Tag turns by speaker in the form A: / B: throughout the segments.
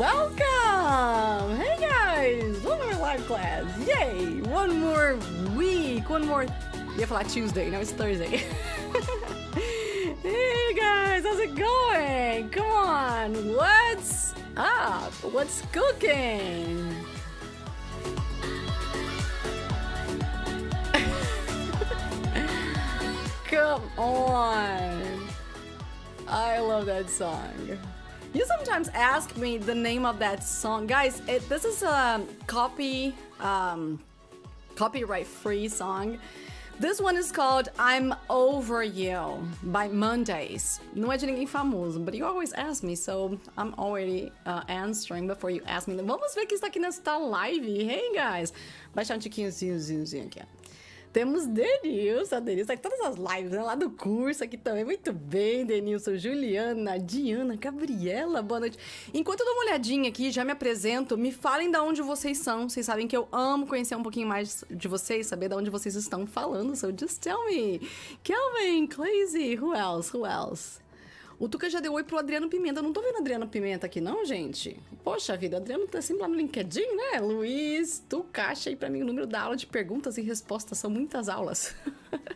A: Welcome! Hey guys! Welcome to live class! Yay! One more week, one more. Yeah, for like Tuesday. Now it's Thursday. hey guys, how's it going? Come on, what's up? What's cooking? Come on. I love that song sometimes ask me the name of that song. Guys, it, this is a copy, um, copyright free song. This one is called I'm Over You by Mondays. Não é de ninguém famoso, but you always ask me, so I'm already uh, answering before you ask me. Vamos ver quem está aqui nesta live. Hey, guys! Baixar um tiquinhozinho aqui. Temos Denilson, a Denilson aqui, tá todas as lives, né? Lá do curso aqui também. Muito bem, Denilson, Juliana, Diana, Gabriela, boa noite. Enquanto eu dou uma olhadinha aqui, já me apresento, me falem de onde vocês são. Vocês sabem que eu amo conhecer um pouquinho mais de vocês, saber de onde vocês estão falando. So just tell me. Kelvin, Clazy, who else? Who else? O Tuca já deu oi pro Adriano Pimenta. Eu não tô vendo Adriano Pimenta aqui, não, gente. Poxa vida, Adriano tá sempre lá no LinkedIn, né? Luiz, Tu caixa aí pra mim o número da aula de perguntas e respostas. São muitas aulas.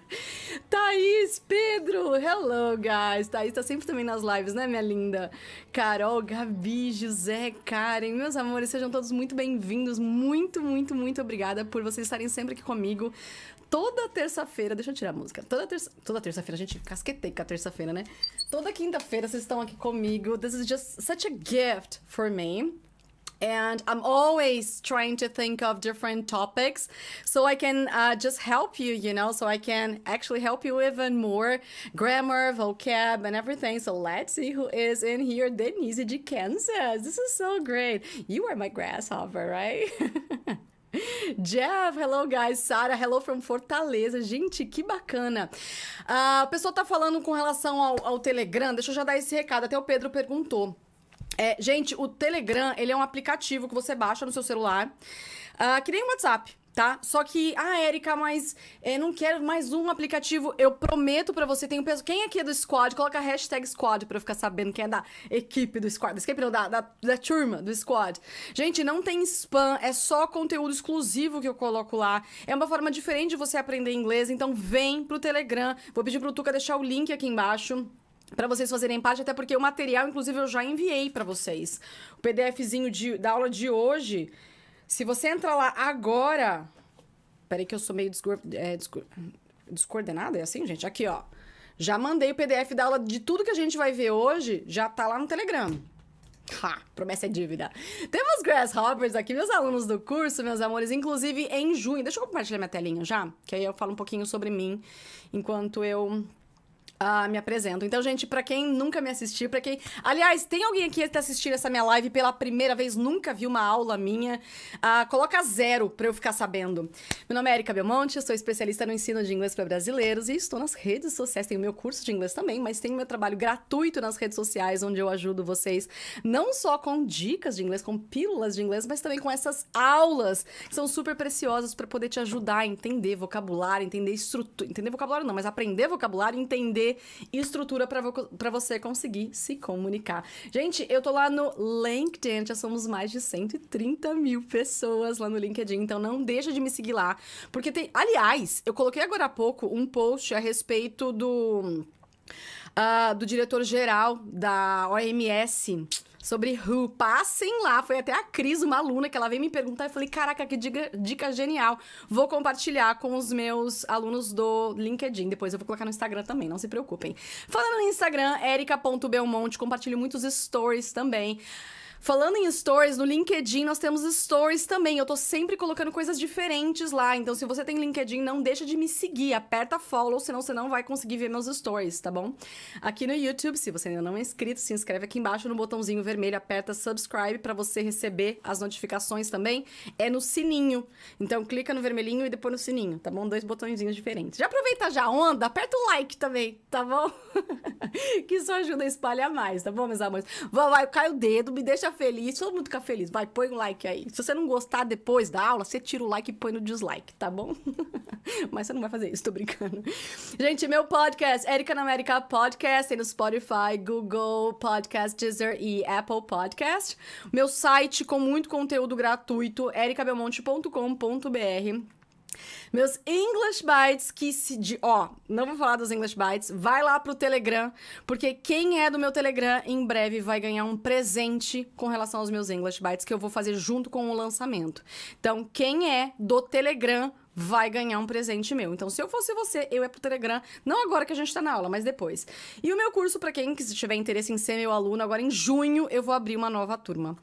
A: Thaís, Pedro, hello, guys. Thaís tá sempre também nas lives, né, minha linda? Carol, Gabi, José, Karen, meus amores, sejam todos muito bem-vindos. Muito, muito, muito obrigada por vocês estarem sempre aqui comigo toda terça-feira. Deixa eu tirar a música. Toda terça-feira, toda terça a gente casquetei com a terça-feira, né? Toda quinta-feira vocês estão aqui comigo. This is just such a gift for me. and I'm always trying to think of different topics so I can uh, just help you, you know, so I can actually help you even more grammar, vocab, and everything. So let's see who is in here. Denise de Kansas. This is so great. You are my grasshopper, right? Jeff, hello guys. Sara, hello from Fortaleza. Gente, que bacana. a ah, pessoa tá falando com relação ao, ao Telegram. Deixa eu já dar esse recado. Até o Pedro perguntou. É, gente, o Telegram, ele é um aplicativo que você baixa no seu celular, uh, que nem o WhatsApp tá? Só que, ah, Érica, mas é, não quero mais um aplicativo. Eu prometo para você, tem um peso. Quem aqui é do squad, coloca a hashtag squad pra eu ficar sabendo quem é da equipe do squad. Da equipe não, da, da, da turma do squad. Gente, não tem spam, é só conteúdo exclusivo que eu coloco lá. É uma forma diferente de você aprender inglês, então vem pro Telegram. Vou pedir pro Tuca deixar o link aqui embaixo para vocês fazerem parte, até porque o material, inclusive, eu já enviei para vocês. O PDFzinho de, da aula de hoje se você entrar lá agora. Peraí, que eu sou meio desgor... É, descoordenada, é assim, gente? Aqui, ó. Já mandei o PDF da aula de tudo que a gente vai ver hoje, já tá lá no Telegram. Ha, promessa é dívida. Temos Grasshoppers aqui, meus alunos do curso, meus amores, inclusive em junho. Deixa eu compartilhar minha telinha já, que aí eu falo um pouquinho sobre mim enquanto eu ah, me apresento. Então, gente, para quem nunca me assistiu, para quem. Aliás, tem alguém aqui que tá assistindo essa minha live pela primeira vez, nunca viu uma aula minha? Ah, coloca zero para eu ficar sabendo. Meu nome é Erika Belmonte, sou especialista no ensino de inglês para brasileiros e estou nas redes sociais. Tenho meu curso de inglês também, mas tenho meu trabalho gratuito nas redes sociais, onde eu ajudo vocês não só com dicas de inglês, com pílulas de inglês, mas também com essas aulas que são super preciosas para poder te ajudar a entender vocabulário, entender estrutura. Entender vocabulário não, mas aprender vocabulário, entender ter estrutura para você conseguir se comunicar. Gente, eu tô lá no LinkedIn, já somos mais de 130 mil pessoas lá no LinkedIn, então não deixa de me seguir lá. Porque tem. Aliás, eu coloquei agora há pouco um post a respeito do. Uh, do diretor-geral da OMS sobre Who. Passem lá. Foi até a Cris, uma aluna, que ela veio me perguntar. Eu falei, caraca, que dica, dica genial. Vou compartilhar com os meus alunos do LinkedIn. Depois eu vou colocar no Instagram também, não se preocupem. Falando no Instagram, erica.belmonte. Compartilho muitos stories também. Falando em stories, no LinkedIn nós temos stories também. Eu tô sempre colocando coisas diferentes lá. Então, se você tem LinkedIn, não deixa de me seguir. Aperta follow, senão você não vai conseguir ver meus stories, tá bom? Aqui no YouTube, se você ainda não é inscrito, se inscreve aqui embaixo no botãozinho vermelho, aperta subscribe para você receber as notificações também. É no sininho. Então, clica no vermelhinho e depois no sininho, tá bom? Dois botõezinhos diferentes. Já aproveita já a onda, aperta o like também, tá bom? que isso ajuda a espalhar mais, tá bom, meus amores? Vai, vai, cai o dedo, me deixa feliz, todo mundo fica feliz, vai, põe um like aí. Se você não gostar depois da aula, você tira o like e põe no dislike, tá bom? Mas você não vai fazer isso, tô brincando. Gente, meu podcast, Erika na América Podcast, tem no Spotify, Google Podcast, Deezer e Apple Podcast. Meu site com muito conteúdo gratuito, ericabelmonte.com.br. Meus English Bytes, que se. De, ó, não vou falar dos English Bytes, vai lá pro Telegram, porque quem é do meu Telegram em breve vai ganhar um presente com relação aos meus English Bytes, que eu vou fazer junto com o lançamento. Então, quem é do Telegram, vai ganhar um presente meu. Então, se eu fosse você, eu é pro Telegram, não agora que a gente tá na aula, mas depois. E o meu curso, para quem tiver interesse em ser meu aluno, agora em junho eu vou abrir uma nova turma.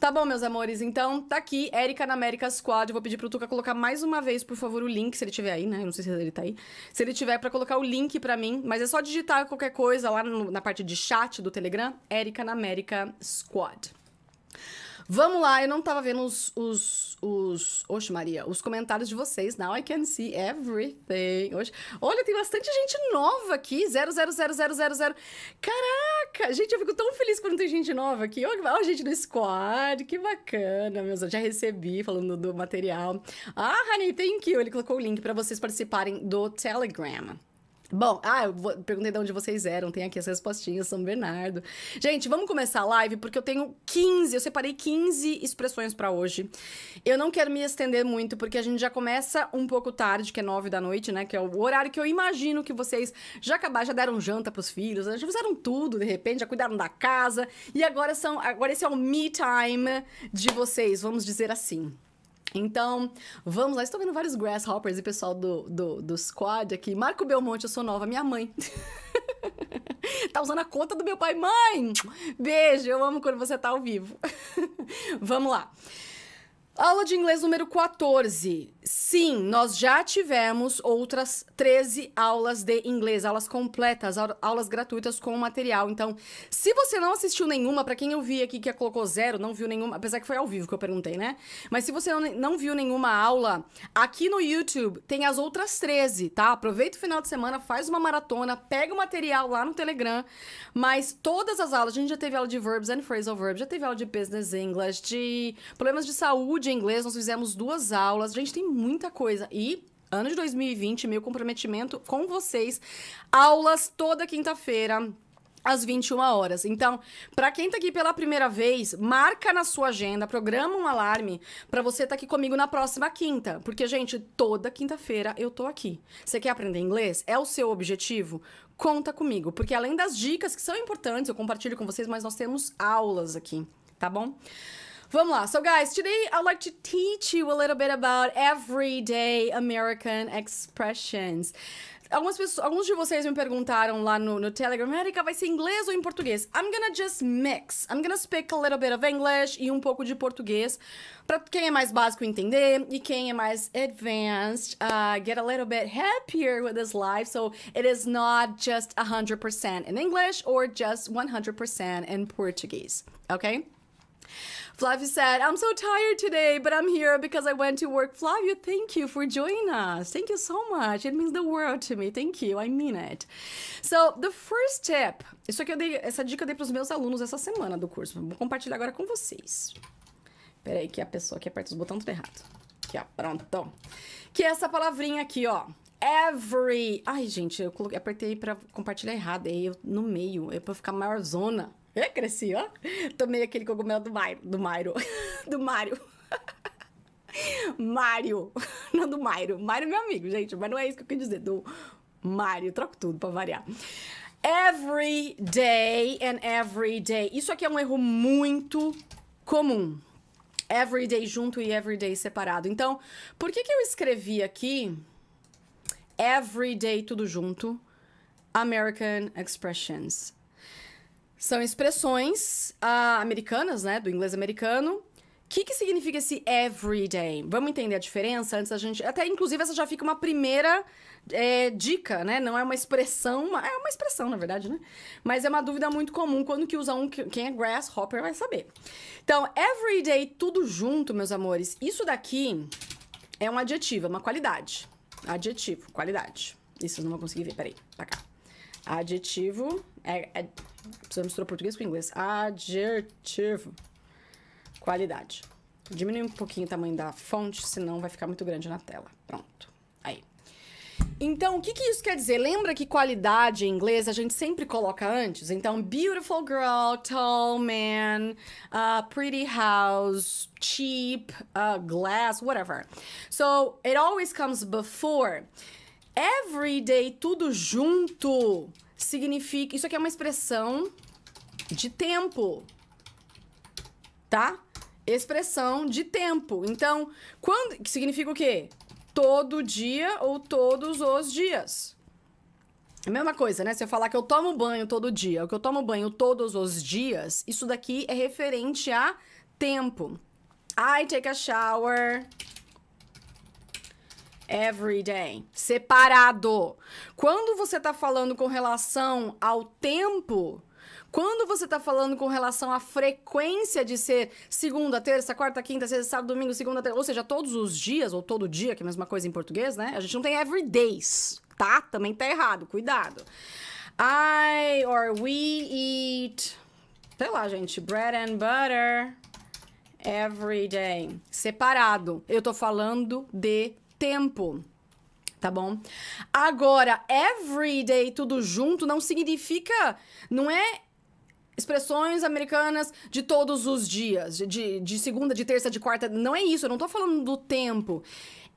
A: Tá bom, meus amores, então tá aqui, Erika na América Squad. Eu vou pedir pro Tuca colocar mais uma vez, por favor, o link, se ele tiver aí, né? Eu não sei se ele tá aí. Se ele tiver, para colocar o link para mim, mas é só digitar qualquer coisa lá no, na parte de chat do Telegram, Erika na América Squad. Vamos lá, eu não tava vendo os. os, os oxe, Maria, os comentários de vocês. Now I can see everything. Hoje, olha, tem bastante gente nova aqui. 000000. Caraca, gente, eu fico tão feliz quando tem gente nova aqui. Olha, olha gente do squad, que bacana, meus. Já recebi falando do material. Ah, Honey, thank you. Ele colocou o link para vocês participarem do Telegram. Bom, ah, eu perguntei de onde vocês eram, tem aqui as respostinhas, São Bernardo. Gente, vamos começar a live porque eu tenho 15, eu separei 15 expressões para hoje. Eu não quero me estender muito porque a gente já começa um pouco tarde, que é 9 da noite, né, que é o horário que eu imagino que vocês já acabaram, já deram janta pros filhos, já fizeram tudo de repente, já cuidaram da casa e agora são, agora esse é o me time de vocês, vamos dizer assim. Então, vamos lá. Estou vendo vários grasshoppers e pessoal do, do, do squad aqui. Marco Belmonte, eu sou nova, minha mãe. tá usando a conta do meu pai. Mãe! Beijo, eu amo quando você tá ao vivo. vamos lá. Aula de inglês número 14. Sim, nós já tivemos outras 13 aulas de inglês, aulas completas, aulas gratuitas com material. Então, se você não assistiu nenhuma, para quem eu vi aqui que é colocou zero, não viu nenhuma, apesar que foi ao vivo que eu perguntei, né? Mas se você não viu nenhuma aula, aqui no YouTube tem as outras 13, tá? Aproveita o final de semana, faz uma maratona, pega o material lá no Telegram. Mas todas as aulas, a gente já teve aula de verbs and phrasal verbs, já teve aula de business English, de problemas de saúde de inglês, nós fizemos duas aulas. Gente, tem muita coisa. E ano de 2020, meu comprometimento com vocês. Aulas toda quinta-feira às 21 horas. Então, para quem tá aqui pela primeira vez, marca na sua agenda, programa um alarme para você estar tá aqui comigo na próxima quinta, porque gente, toda quinta-feira eu tô aqui. Você quer aprender inglês? É o seu objetivo? Conta comigo, porque além das dicas que são importantes, eu compartilho com vocês, mas nós temos aulas aqui, tá bom? Vamos lá. So, guys, today I'd like to teach you a little bit about everyday American expressions. Algumas pessoas, alguns de vocês me perguntaram lá no, no Telegram, Erika, vai ser inglês ou em português? I'm gonna just mix. I'm gonna speak a little bit of English e um pouco de português para quem é mais básico entender e quem é mais advanced uh, get a little bit happier with this life. So it is not just 100% in English or just 100% in Portuguese. Okay? Flavio said, I'm so tired today, but I'm here because I went to work. Flavio, thank you for joining us. Thank you so much. It means the world to me. Thank you. I mean it. So, the first tip, isso aqui eu dei, essa dica eu dei para os meus alunos essa semana do curso. Vou compartilhar agora com vocês. Peraí que a pessoa que aperta os botões tudo errado. Aqui, ó, pronto. Que é essa palavrinha aqui, ó every. Ai, gente, eu coloquei, apertei para compartilhar errado, aí eu no meio, é para ficar maior zona. É, cresci, ó. Tomei aquele cogumelo do Mairo. Do Mairo. Do Mário. Mário. Não do Mairo. Mário é meu amigo, gente. Mas não é isso que eu quis dizer. Do Mário. Troco tudo pra variar. Every day and every day. Isso aqui é um erro muito comum. Every day junto e every day separado. Então, por que, que eu escrevi aqui every day tudo junto? American Expressions. São expressões uh, americanas, né? Do inglês americano. O que, que significa esse everyday? Vamos entender a diferença antes da gente. Até, inclusive, essa já fica uma primeira é, dica, né? Não é uma expressão, uma... é uma expressão, na verdade, né? Mas é uma dúvida muito comum quando que usa um. Quem é grasshopper vai saber. Então, everyday, tudo junto, meus amores. Isso daqui é um adjetivo, é uma qualidade. Adjetivo, qualidade. Isso eu não vou conseguir ver, peraí, pra cá. Adjetivo, é, é, o português com inglês. Adjetivo. Qualidade. Diminui um pouquinho o tamanho da fonte, senão vai ficar muito grande na tela. Pronto. Aí. Então, o que, que isso quer dizer? Lembra que qualidade em inglês a gente sempre coloca antes? Então, beautiful girl, tall man, uh, pretty house, cheap, uh, glass, whatever. So, it always comes before. Everyday, tudo junto significa. Isso aqui é uma expressão de tempo. Tá? Expressão de tempo. Então, quando. Que significa o quê? Todo dia ou todos os dias. É a mesma coisa, né? Se eu falar que eu tomo banho todo dia, ou que eu tomo banho todos os dias, isso daqui é referente a tempo. I take a shower every day, separado. Quando você está falando com relação ao tempo, quando você está falando com relação à frequência de ser segunda, terça, quarta, quinta, sexta, sábado, domingo, segunda, terça, ou seja, todos os dias ou todo dia, que é a mesma coisa em português, né? A gente não tem every days, tá? Também tá errado, cuidado. I or we eat, sei lá, gente, bread and butter every day, separado. Eu tô falando de tempo. Tá bom? Agora, everyday, tudo junto, não significa. Não é expressões americanas de todos os dias, de, de segunda, de terça, de quarta. Não é isso, eu não tô falando do tempo.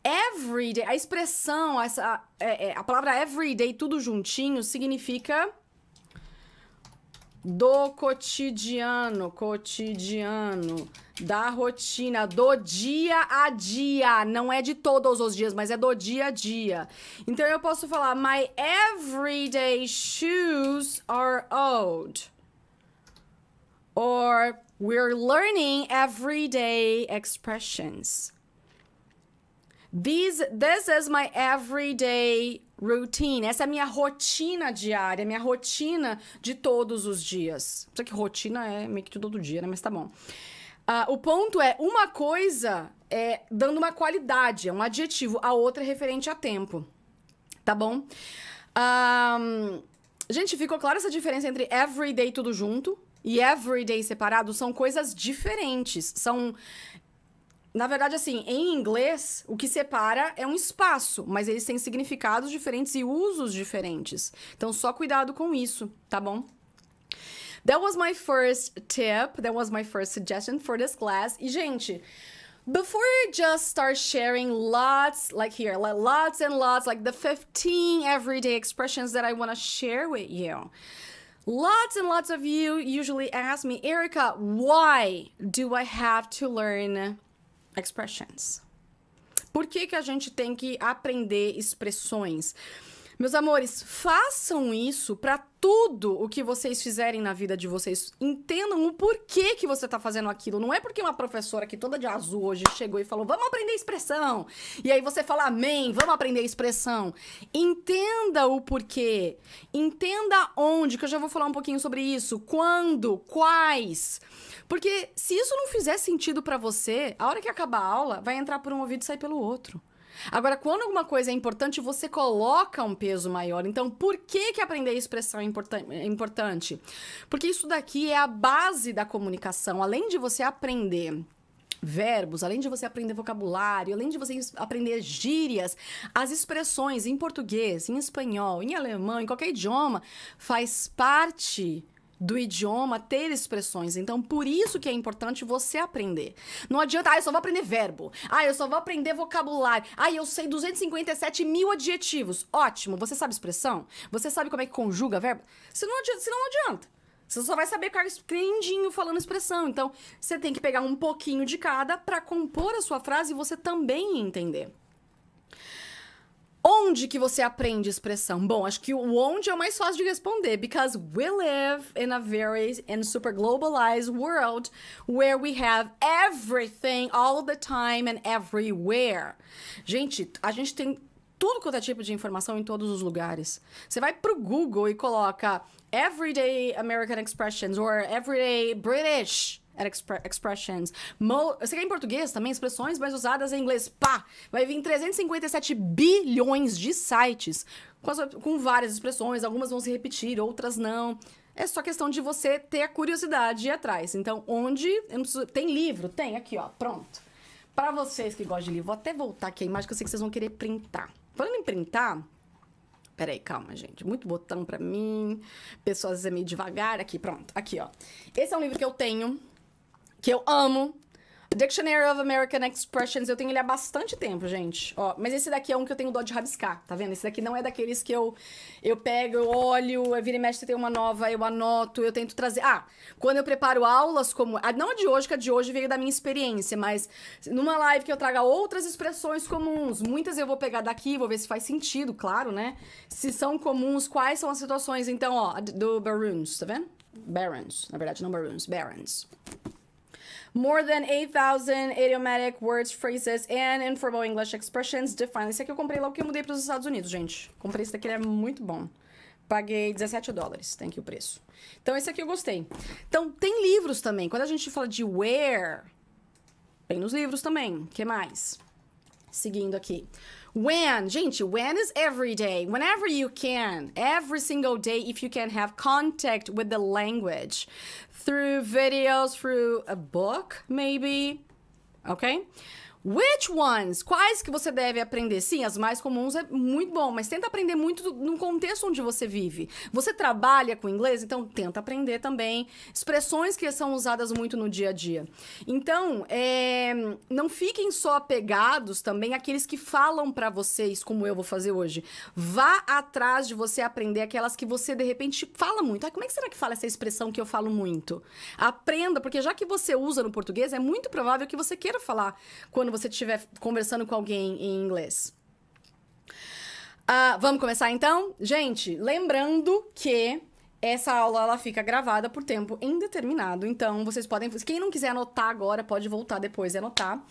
A: Everyday, a expressão, essa, a, é, é, a palavra everyday, tudo juntinho, significa do cotidiano, cotidiano, da rotina, do dia a dia, não é de todos os dias, mas é do dia a dia. Então eu posso falar my everyday shoes are old. Or we're learning everyday expressions. These this is my everyday routine, essa é a minha rotina diária, minha rotina de todos os dias. Só que rotina é meio que todo dia, né? Mas tá bom. Uh, o ponto é, uma coisa é dando uma qualidade, é um adjetivo, a outra é referente a tempo. Tá bom? Um, gente, ficou clara essa diferença entre everyday tudo junto e everyday separado? São coisas diferentes. São na verdade, assim, em inglês, o que separa é um espaço, mas eles têm significados diferentes e usos diferentes. Então, só cuidado com isso, tá bom? That was my first tip. That was my first suggestion for this class. E, gente, before I just start sharing lots, like here, like lots and lots, like the 15 everyday expressions that I want to share with you. Lots and lots of you usually ask me, Erica, why do I have to learn expressions. Por que, que a gente tem que aprender expressões? Meus amores, façam isso para tudo o que vocês fizerem na vida de vocês. Entendam o porquê que você tá fazendo aquilo. Não é porque uma professora que toda de azul hoje chegou e falou: "Vamos aprender expressão". E aí você fala: "Amém, vamos aprender expressão". Entenda o porquê. Entenda onde, que eu já vou falar um pouquinho sobre isso, quando, quais. Porque se isso não fizer sentido para você, a hora que acabar a aula, vai entrar por um ouvido e sair pelo outro. Agora, quando alguma coisa é importante, você coloca um peso maior. Então, por que, que aprender expressão é, importan é importante? Porque isso daqui é a base da comunicação. Além de você aprender verbos, além de você aprender vocabulário, além de você aprender gírias, as expressões em português, em espanhol, em alemão, em qualquer idioma, faz parte do idioma ter expressões. Então, por isso que é importante você aprender. Não adianta, ah, eu só vou aprender verbo. Ah, eu só vou aprender vocabulário. Ah, eu sei 257 mil adjetivos. Ótimo, você sabe expressão? Você sabe como é que conjuga verbo? Senão não adianta. Senão não adianta. Você só vai saber ficar escrendinho falando expressão. Então, você tem que pegar um pouquinho de cada para compor a sua frase e você também entender. Onde que você aprende expressão? Bom, acho que o onde é o mais fácil de responder, because we live in a very and super globalized world where we have everything all the time and everywhere. Gente, a gente tem tudo quanto é tipo de informação em todos os lugares. Você vai pro Google e coloca everyday American expressions or everyday British expre expressions. Mo Você quer é em português também? Expressões mais usadas em inglês. Pá! Vai vir 357 bilhões de sites com, as, com várias expressões. Algumas vão se repetir, outras não. É só questão de você ter a curiosidade e ir atrás. Então, onde. Preciso... Tem livro? Tem, aqui, ó. Pronto. Para vocês que gostam de livro, vou até voltar aqui a imagem que eu sei que vocês vão querer printar. Falando em printar. Peraí, calma, gente. Muito botão para mim. Pessoas é meio devagar. Aqui, pronto. Aqui, ó. Esse é um livro que eu tenho que eu amo. Dictionary of American Expressions, eu tenho ele há bastante tempo, gente. Ó, mas esse daqui é um que eu tenho dó de rabiscar, tá vendo? Esse daqui não é daqueles que eu eu pego, eu olho, eu vira e mexe, tem uma nova, eu anoto, eu tento trazer. Ah, quando eu preparo aulas como. Ah, não a de hoje, que a de hoje veio da minha experiência, mas numa live que eu traga outras expressões comuns. Muitas eu vou pegar daqui, vou ver se faz sentido, claro, né? Se são comuns, quais são as situações, então, ó, do Barons, tá vendo? Barons, na verdade, não Barons, Barons more than 8,000 idiomatic words, phrases and informal English expressions defined. Esse aqui eu comprei logo que eu mudei para os Estados Unidos, gente. Comprei esse daqui, ele é muito bom. Paguei 17 dólares, tem aqui o preço. Então, esse aqui eu gostei. Então, tem livros também. Quando a gente fala de where, tem nos livros também. O que mais? Seguindo aqui. When, gente, when is every day. Whenever you can, every single day, if you can have contact with the language. through videos, through a book, maybe. Okay? Which ones? Quais que você deve aprender? Sim, as mais comuns é muito bom, mas tenta aprender muito no contexto onde você vive. Você trabalha com inglês, então tenta aprender também expressões que são usadas muito no dia a dia. Então, é, não fiquem só apegados também àqueles que falam para vocês, como eu vou fazer hoje. Vá atrás de você aprender aquelas que você de repente fala muito. Ah, como é que será que fala essa expressão que eu falo muito? Aprenda, porque já que você usa no português, é muito provável que você queira falar quando você estiver conversando com alguém em inglês. Uh, vamos começar então? Gente, lembrando que essa aula ela fica gravada por tempo indeterminado, então vocês podem. Quem não quiser anotar agora, pode voltar depois e anotar.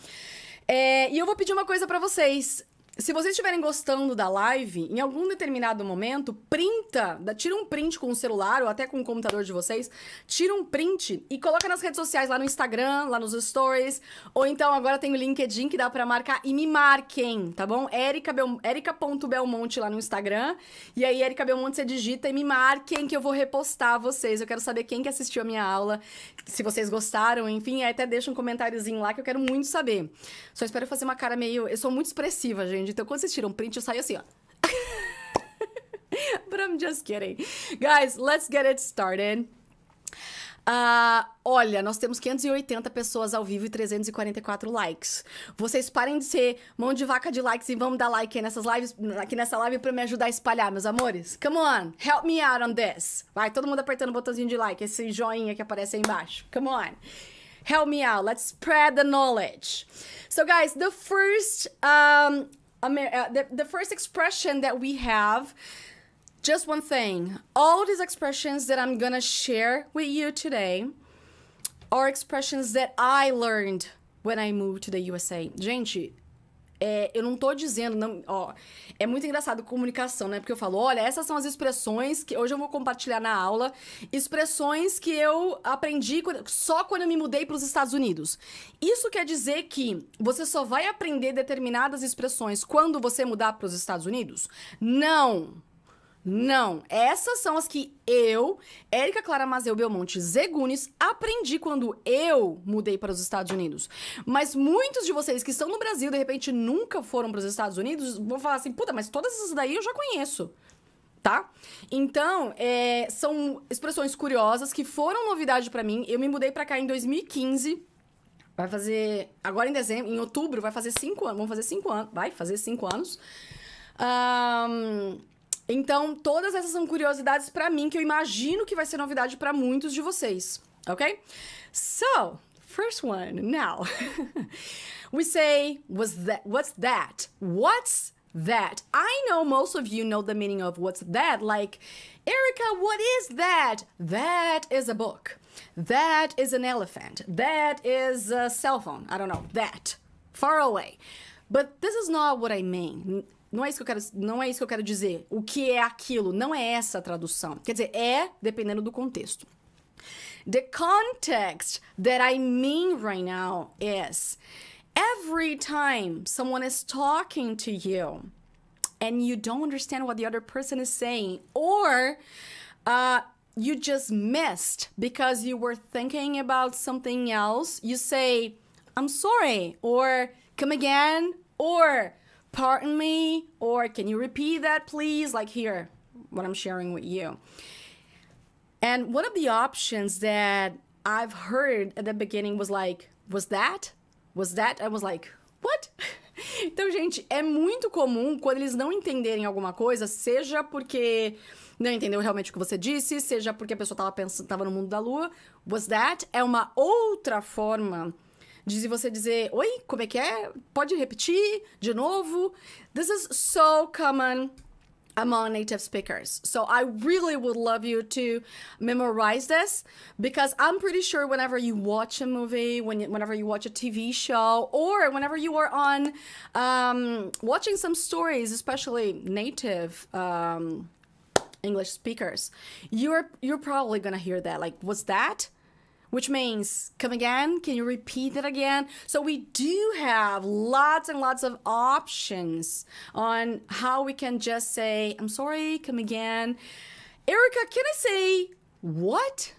A: É, e eu vou pedir uma coisa para vocês se vocês estiverem gostando da live, em algum determinado momento, printa, tira um print com o celular ou até com o computador de vocês, tira um print e coloca nas redes sociais, lá no Instagram, lá nos stories, ou então agora tem o LinkedIn que dá para marcar e me marquem, tá bom? Erica Bel... erica.belmonte lá no Instagram, e aí Erica Belmonte você digita e me marquem que eu vou repostar vocês. Eu quero saber quem que assistiu a minha aula, se vocês gostaram, enfim, até deixa um comentáriozinho lá que eu quero muito saber. Só espero fazer uma cara meio, eu sou muito expressiva, gente então, quando vocês tiram print, eu saio assim, ó. But I'm just kidding. Guys, let's get it started. Uh, olha, nós temos 580 pessoas ao vivo e 344 likes. Vocês parem de ser mão de vaca de likes e vamos dar like nessas lives, aqui nessa live para me ajudar a espalhar, meus amores. Come on, help me out on this. Vai, todo mundo apertando o botãozinho de like, esse joinha que aparece aí embaixo. Come on. Help me out. Let's spread the knowledge. So guys, the first um, Amer- uh, the, the first expression that we have just one thing all these expressions that i'm gonna share with you today are expressions that i learned when i moved to the usa gente É, eu não tô dizendo, não, ó, é muito engraçado comunicação, né? Porque eu falo, olha, essas são as expressões que hoje eu vou compartilhar na aula, expressões que eu aprendi só quando eu me mudei para os Estados Unidos. Isso quer dizer que você só vai aprender determinadas expressões quando você mudar para os Estados Unidos? Não. Não, essas são as que eu, Érica Clara Mazeu Belmonte Zegunes, aprendi quando eu mudei para os Estados Unidos. Mas muitos de vocês que estão no Brasil, de repente, nunca foram para os Estados Unidos, vão falar assim, puta, mas todas essas daí eu já conheço tá? Então, é, são expressões curiosas que foram novidade para mim. Eu me mudei para cá em 2015. Vai fazer. Agora em dezembro, em outubro, vai fazer cinco anos. Vão fazer cinco anos. Vai fazer cinco anos. Um, então, todas essas são curiosidades para mim que eu imagino que vai ser novidade para muitos de vocês, ok? So, first one now. we say was that what's that? What's that? I know most of you know the meaning of what's that like Erica, what is that? That is a book. That is an elephant. That is a cell phone. I don't know. That. Far away. But this is not what I mean. Não é isso que eu quero, não é isso que eu quero dizer. O que é aquilo? Não é essa a tradução. Quer dizer, é dependendo do contexto. The context that I mean right now is every time someone is talking to you and you don't understand what the other person is saying, or uh, you just missed because you were thinking about something else, you say, I'm sorry, or come again, or pardon me, or can you repeat that, please? Like here, what I'm sharing with you. And one of the options that I've heard at the beginning was like, was that? Was that? I was like, what? Então, gente, é muito comum quando eles não entenderem alguma coisa, seja porque não entendeu realmente o que você disse, seja porque a pessoa estava pensando, estava no mundo da lua. Was that é uma outra forma de você dizer, oi, como é que é? Pode repetir de novo? This is so common among native speakers. So I really would love you to memorize this because I'm pretty sure whenever you watch a movie, when you, whenever you watch a TV show, or whenever you are on um, watching some stories, especially native. Um, English speakers, you're you're probably gonna hear that. Like, what's that? which means come again, can you repeat that again? So we do have lots and lots of options on how we can just say, I'm sorry, come again. Erica, can I say what?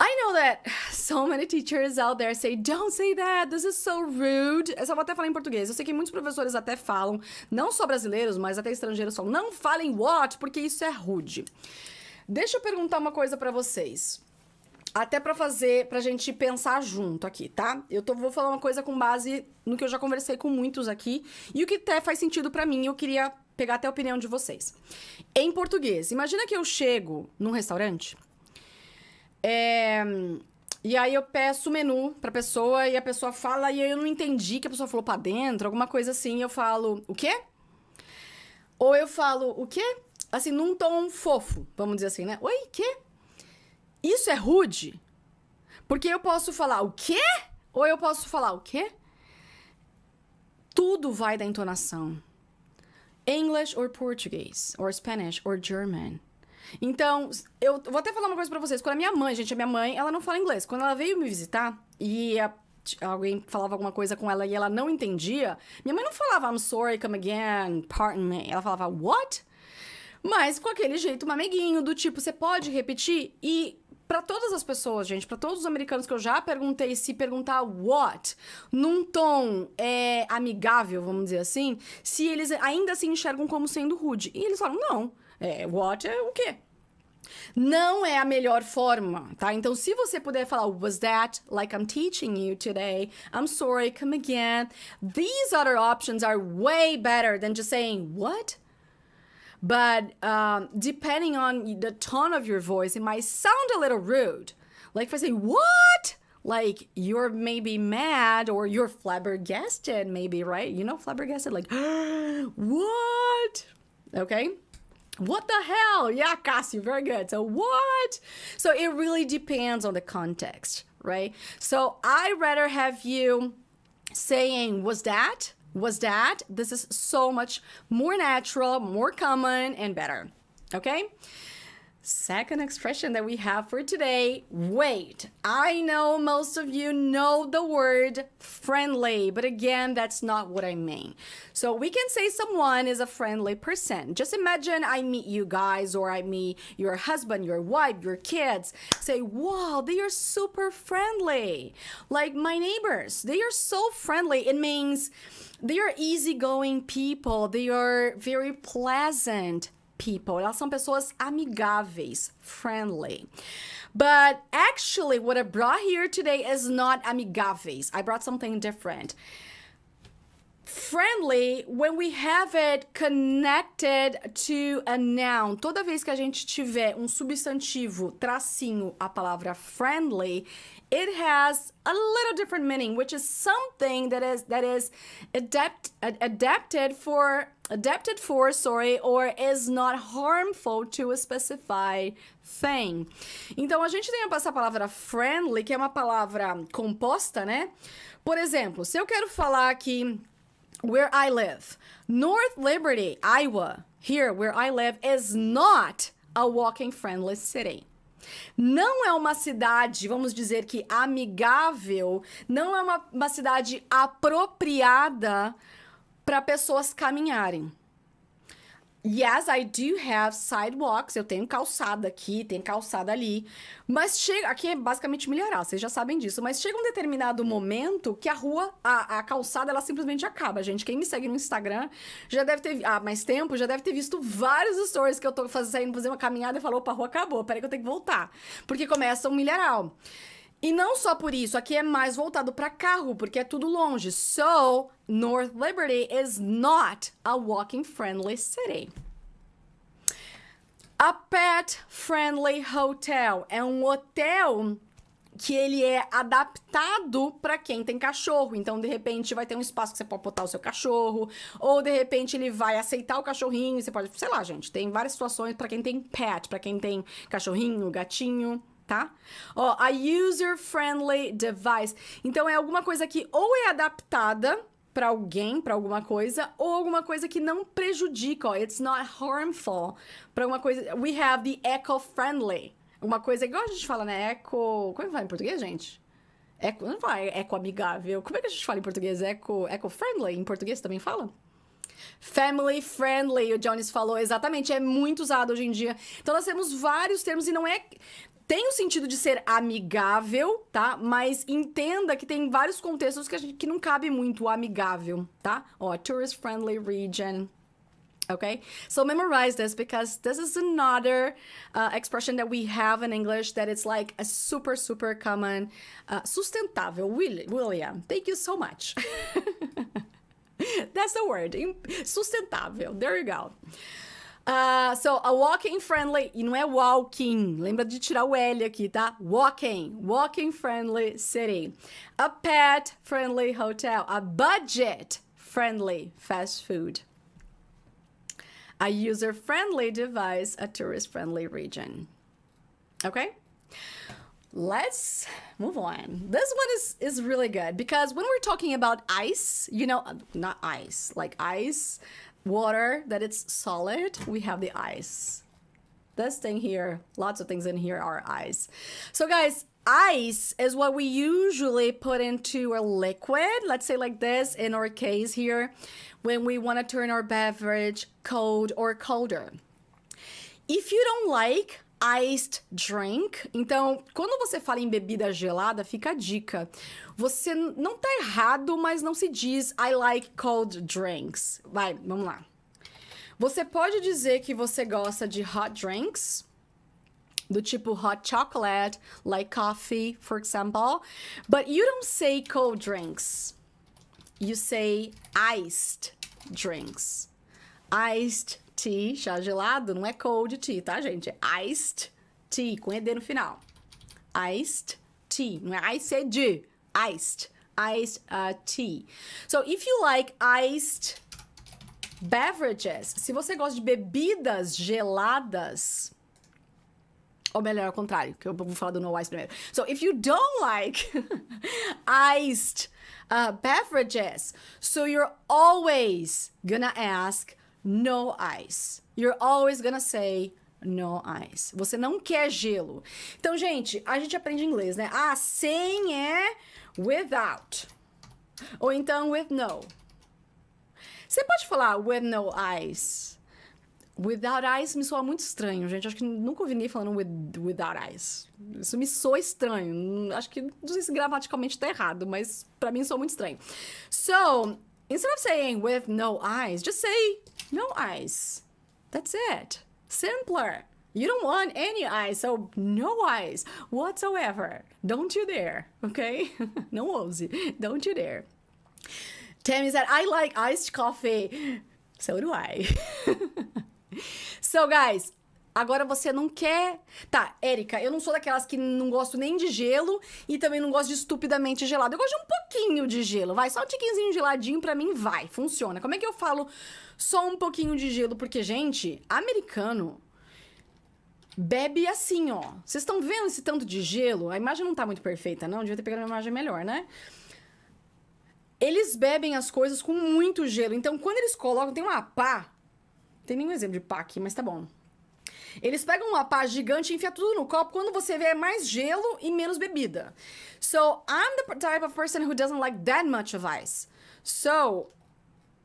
A: I know that so many teachers out there say, don't say that, this is so rude. Eu só vou até falar em português. Eu sei que muitos professores até falam, não só brasileiros, mas até estrangeiros falam, não falem what, porque isso é rude. Deixa eu perguntar uma coisa para vocês. Até para fazer, pra gente pensar junto aqui, tá? Eu tô, vou falar uma coisa com base no que eu já conversei com muitos aqui e o que até faz sentido para mim, eu queria pegar até a opinião de vocês. Em português, imagina que eu chego num restaurante é, e aí eu peço o menu pra pessoa e a pessoa fala e eu não entendi que a pessoa falou pra dentro, alguma coisa assim, eu falo, o quê? Ou eu falo, o quê? Assim, num tom fofo, vamos dizer assim, né? Oi, quê? Isso é rude? Porque eu posso falar o quê? Ou eu posso falar o quê? Tudo vai da entonação. English or Portuguese, or Spanish or German. Então, eu vou até falar uma coisa para vocês. Quando a minha mãe, gente, a minha mãe, ela não fala inglês. Quando ela veio me visitar e a, alguém falava alguma coisa com ela e ela não entendia, minha mãe não falava I'm sorry, come again, pardon me. Ela falava what? Mas com aquele jeito mamiguinho, do tipo, você pode repetir? E para todas as pessoas, gente, para todos os americanos que eu já perguntei, se perguntar what num tom é, amigável, vamos dizer assim, se eles ainda se enxergam como sendo rude. E eles falam, não, é, what é o quê? Não é a melhor forma, tá? Então, se você puder falar was that, like I'm teaching you today, I'm sorry, come again. These other options are way better than just saying what? But um, depending on the tone of your voice, it might sound a little rude. Like if I say, What? Like you're maybe mad or you're flabbergasted, maybe, right? You know, flabbergasted, like, What? Okay. What the hell? Yeah, Cassio, very good. So, what? So, it really depends on the context, right? So, i rather have you saying, Was that? was that this is so much more natural, more common, and better. Okay? Second expression that we have for today wait. I know most of you know the word friendly, but again, that's not what I mean. So we can say someone is a friendly person. Just imagine I meet you guys, or I meet your husband, your wife, your kids. Say, wow, they are super friendly. Like my neighbors, they are so friendly. It means They are easygoing people. They are very pleasant people. Elas são pessoas amigáveis, friendly. But actually, what I brought here today is not amigáveis. I brought something different. Friendly, when we have it connected to a noun. Toda vez que a gente tiver um substantivo, tracinho, a palavra friendly, it has a little different meaning, which is something that is that is adapt, ad, adapted for adapted for sorry or is not harmful to a specified thing. Então a gente tem essa palavra friendly, que é uma palavra composta, né? Por exemplo, se eu quero falar aqui where I live, North Liberty, Iowa, here where I live is not a walking friendly city. Não é uma cidade, vamos dizer que amigável, não é uma, uma cidade apropriada para pessoas caminharem. Yes, I do have sidewalks. Eu tenho calçada aqui, tem calçada ali. Mas chega. Aqui é basicamente milharal, vocês já sabem disso. Mas chega um determinado momento que a rua, a, a calçada, ela simplesmente acaba, gente. Quem me segue no Instagram já deve ter. Há mais tempo, já deve ter visto vários stories que eu tô fazendo, saindo fazer uma caminhada e falou: opa, a rua acabou, peraí que eu tenho que voltar. Porque começa um milharal. E não só por isso, aqui é mais voltado para carro, porque é tudo longe. So, North Liberty is not a walking friendly city. A pet friendly hotel é um hotel que ele é adaptado para quem tem cachorro. Então, de repente, vai ter um espaço que você pode botar o seu cachorro, ou de repente ele vai aceitar o cachorrinho, você pode, sei lá, gente, tem várias situações para quem tem pet, para quem tem cachorrinho, gatinho tá? Ó, a user-friendly device. Então é alguma coisa que ou é adaptada para alguém, para alguma coisa, ou alguma coisa que não prejudica, ó, it's not harmful, para alguma coisa. We have the eco-friendly. Uma coisa igual a gente fala, né? Eco. Como é que fala em português, gente? Eco, não fala eco-amigável. Como é que a gente fala em português? Eco, eco-friendly? Em português também fala? Family friendly, o Jones falou, exatamente, é muito usado hoje em dia. Então nós temos vários termos e não é tem o sentido de ser amigável, tá? Mas entenda que tem vários contextos que, a gente, que não cabe muito o amigável, tá? Ó, tourist friendly region. Okay, so memorize this because this is another uh, expression that we have in English that it's like a super, super common uh, sustentável. William, thank you so much. That's the word, sustentável. There you go. Uh, so, a walking friendly, e não é walking, lembra de tirar o L aqui, tá? Walking, walking friendly city. A pet friendly hotel. A budget friendly fast food. A user friendly device, a tourist friendly region. Okay? let's move on this one is is really good because when we're talking about ice you know uh, not ice like ice water, that it's solid, we have the ice. This thing here, lots of things in here are ice. So guys, ice is what we usually put into a liquid, let's say like this in our case here, when we want to turn our beverage cold or colder. If you don't like iced drink. Então, quando você fala em bebida gelada, fica a dica. Você não tá errado, mas não se diz I like cold drinks. Vai, vamos lá. Você pode dizer que você gosta de hot drinks, do tipo hot chocolate, like coffee, for example, but you don't say cold drinks. You say iced drinks. Iced tea, chá gelado, não é cold tea, tá, gente? É iced tea, com ED no final. Iced tea, não é iced, iced, iced uh, tea. So, if you like iced beverages, se você gosta de bebidas geladas, ou melhor, ao contrário, que eu vou falar do no ice primeiro. So, if you don't like iced uh, beverages, so you're always gonna ask no ice. You're always gonna say no ice. Você não quer gelo. Então, gente, a gente aprende inglês, né? Ah, sem é without. Ou então with no. Você pode falar with no ice. Without ice me soa muito estranho, gente. Acho que nunca ouvi ninguém falando with, without ice. Isso me soa estranho. Hum, acho que, não sei se gramaticalmente tá errado, mas para mim soa muito estranho. So, instead of saying with no eyes, just say no eyes. That's it. Simpler. You don't want any eyes, so no eyes whatsoever. Don't you dare, okay? Não ouse. Don't you dare. Tammy said, I like iced coffee. So do I. so, guys, agora você não quer. Tá, Erika, eu não sou daquelas que não gosto nem de gelo e também não gosto de estupidamente gelado. Eu gosto de um pouquinho de gelo, vai. Só um tiquinho geladinho pra mim vai, funciona. Como é que eu falo só um pouquinho de gelo, porque, gente, americano bebe assim, ó. Vocês estão vendo esse tanto de gelo? A imagem não tá muito perfeita, não. Devia ter pegado uma imagem melhor, né? Eles bebem as coisas com muito gelo. Então, quando eles colocam, tem uma pá. Não tem nenhum exemplo de pá aqui, mas tá bom. Eles pegam uma pá gigante e enfiam tudo no copo. Quando você vê, é mais gelo e menos bebida. So, I'm the type of person who doesn't like that much of ice. So,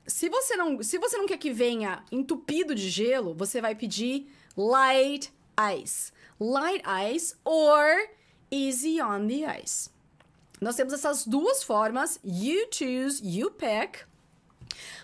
A: se você não, se você não quer que venha entupido de gelo, você vai pedir light ice. Light ice or easy on the ice. Nós temos essas duas formas. You choose, you pick.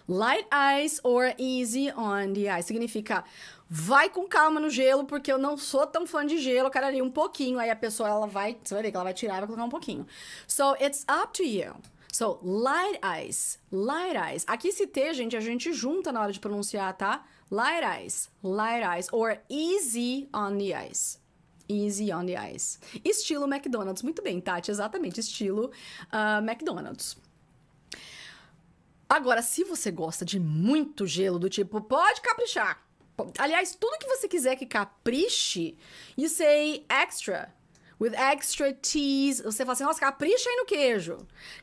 A: Light ice or easy on the ice. Significa vai com calma no gelo, porque eu não sou tão fã de gelo, eu ali um pouquinho. Aí a pessoa ela vai, você vai ver que ela vai tirar e vai colocar um pouquinho. So it's up to you. So, light eyes, light eyes. Aqui esse T, gente, a gente junta na hora de pronunciar, tá? Light eyes, light eyes, or easy on the eyes. Easy on the eyes. Estilo McDonald's. Muito bem, Tati, exatamente, estilo uh, McDonald's. Agora, se você gosta de muito gelo, do tipo, pode caprichar. Aliás, tudo que você quiser que capriche, you say extra with extra cheese. Você fala assim, nossa, capricha aí no queijo.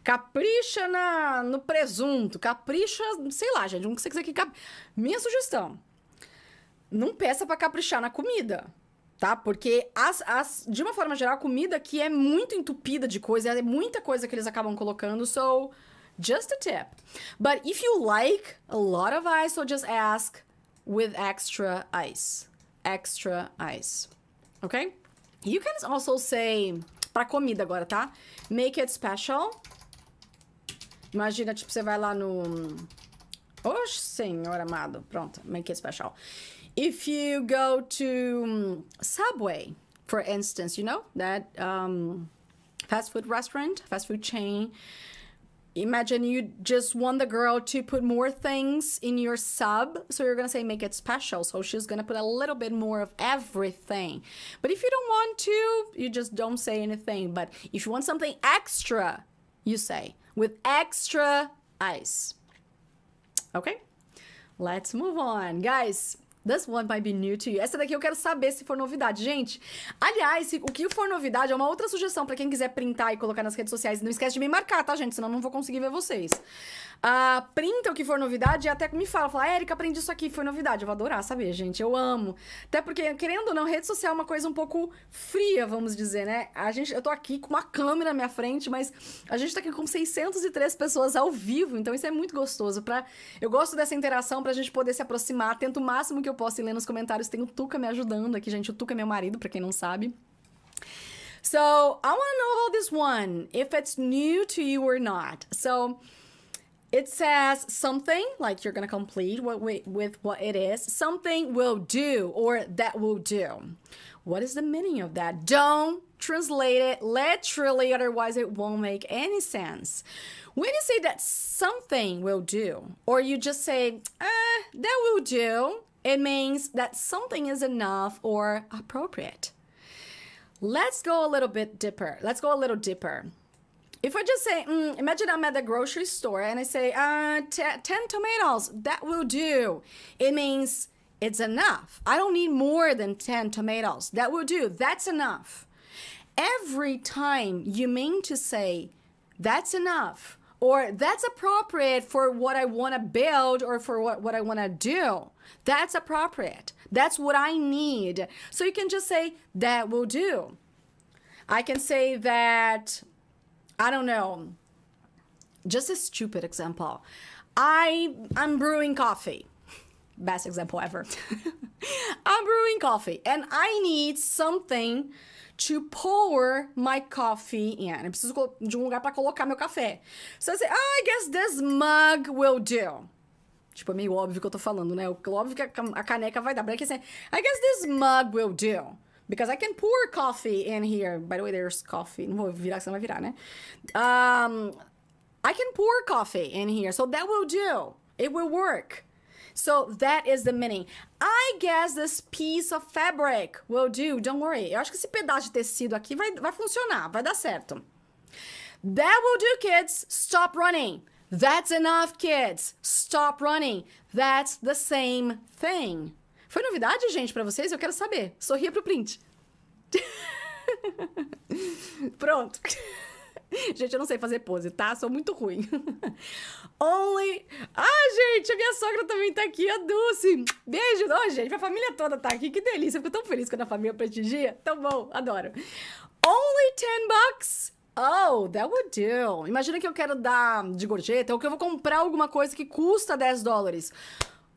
A: Capricha na, no presunto. Capricha, sei lá, gente, não sei que você quiser que cap... Minha sugestão, não peça para caprichar na comida tá? Porque, as, as, de uma forma geral, a comida que é muito entupida de coisa, é muita coisa que eles acabam colocando, so, just a tip. But if you like a lot of ice, so just ask with extra ice. Extra ice, ok? You can also say, pra comida agora, tá? Make it special. Imagina, tipo, você vai lá no... Oxe, senhor amado. Pronto, make it special. If you go to Subway, for instance, you know, that um, fast food restaurant, fast food chain, imagine you just want the girl to put more things in your sub so you're gonna say make it special so she's gonna put a little bit more of everything but if you don't want to you just don't say anything but if you want something extra you say with extra ice okay let's move on guys This one might be new to you. Essa daqui eu quero saber se for novidade. Gente, aliás, se, o que for novidade é uma outra sugestão para quem quiser printar e colocar nas redes sociais. Não esquece de me marcar, tá, gente? Senão eu não vou conseguir ver vocês. Uh, printa o que for novidade e até me fala, fala, Érica, aprendi isso aqui, foi novidade. Eu vou adorar saber, gente, eu amo. Até porque, querendo ou não, rede social é uma coisa um pouco fria, vamos dizer, né? A gente, eu tô aqui com uma câmera na minha frente, mas a gente tá aqui com 603 pessoas ao vivo, então isso é muito gostoso. Pra... Eu gosto dessa interação pra gente poder se aproximar. Tento o máximo que eu posso ir ler nos comentários. Tem o Tuca me ajudando aqui, gente. O Tuca é meu marido, pra quem não sabe. So, I want to know about this one, if it's new to you or not. So, It says something, like you're going to complete what we, with what it is. Something will do or that will do. What is the meaning of that? Don't translate it literally, otherwise, it won't make any sense. When you say that something will do, or you just say, eh, that will do, it means that something is enough or appropriate. Let's go a little bit deeper. Let's go a little deeper. If I just say, mm, imagine I'm at the grocery store and I say, uh, 10 tomatoes, that will do. It means it's enough. I don't need more than 10 tomatoes. That will do. That's enough. Every time you mean to say, that's enough, or that's appropriate for what I want to build or for what, what I want to do. That's appropriate. That's what I need. So you can just say, that will do. I can say that I don't know, just a stupid example. I I'm brewing coffee. Best example ever. I'm brewing coffee and I need something to pour my coffee in. Eu preciso de um lugar para colocar meu café. So I say, oh, I guess this mug will do. Tipo, é meio óbvio que eu tô falando, né? O óbvio que a caneca vai dar. porque I I guess this mug will do. Because I can pour coffee in here. By the way, there's coffee. Não vou virar, senão vai virar, né? Um, I can pour coffee in here. So that will do. It will work. So that is the meaning. I guess this piece of fabric will do. Don't worry. Eu acho que esse pedaço de tecido aqui vai, vai funcionar. Vai dar certo. That will do, kids. Stop running. That's enough, kids. Stop running. That's the same thing. Foi novidade, gente, para vocês? Eu quero saber. Sorria pro print. Pronto. Gente, eu não sei fazer pose, tá? Sou muito ruim. Only. Ah, gente, a minha sogra também tá aqui, a Dulce. Beijo. Ó, oh, gente, minha família toda tá aqui. Que delícia. Eu fico tão feliz quando a família prestigia. Tão bom, adoro. Only 10 bucks. Oh, that would do. Imagina que eu quero dar de gorjeta ou que eu vou comprar alguma coisa que custa 10 dólares.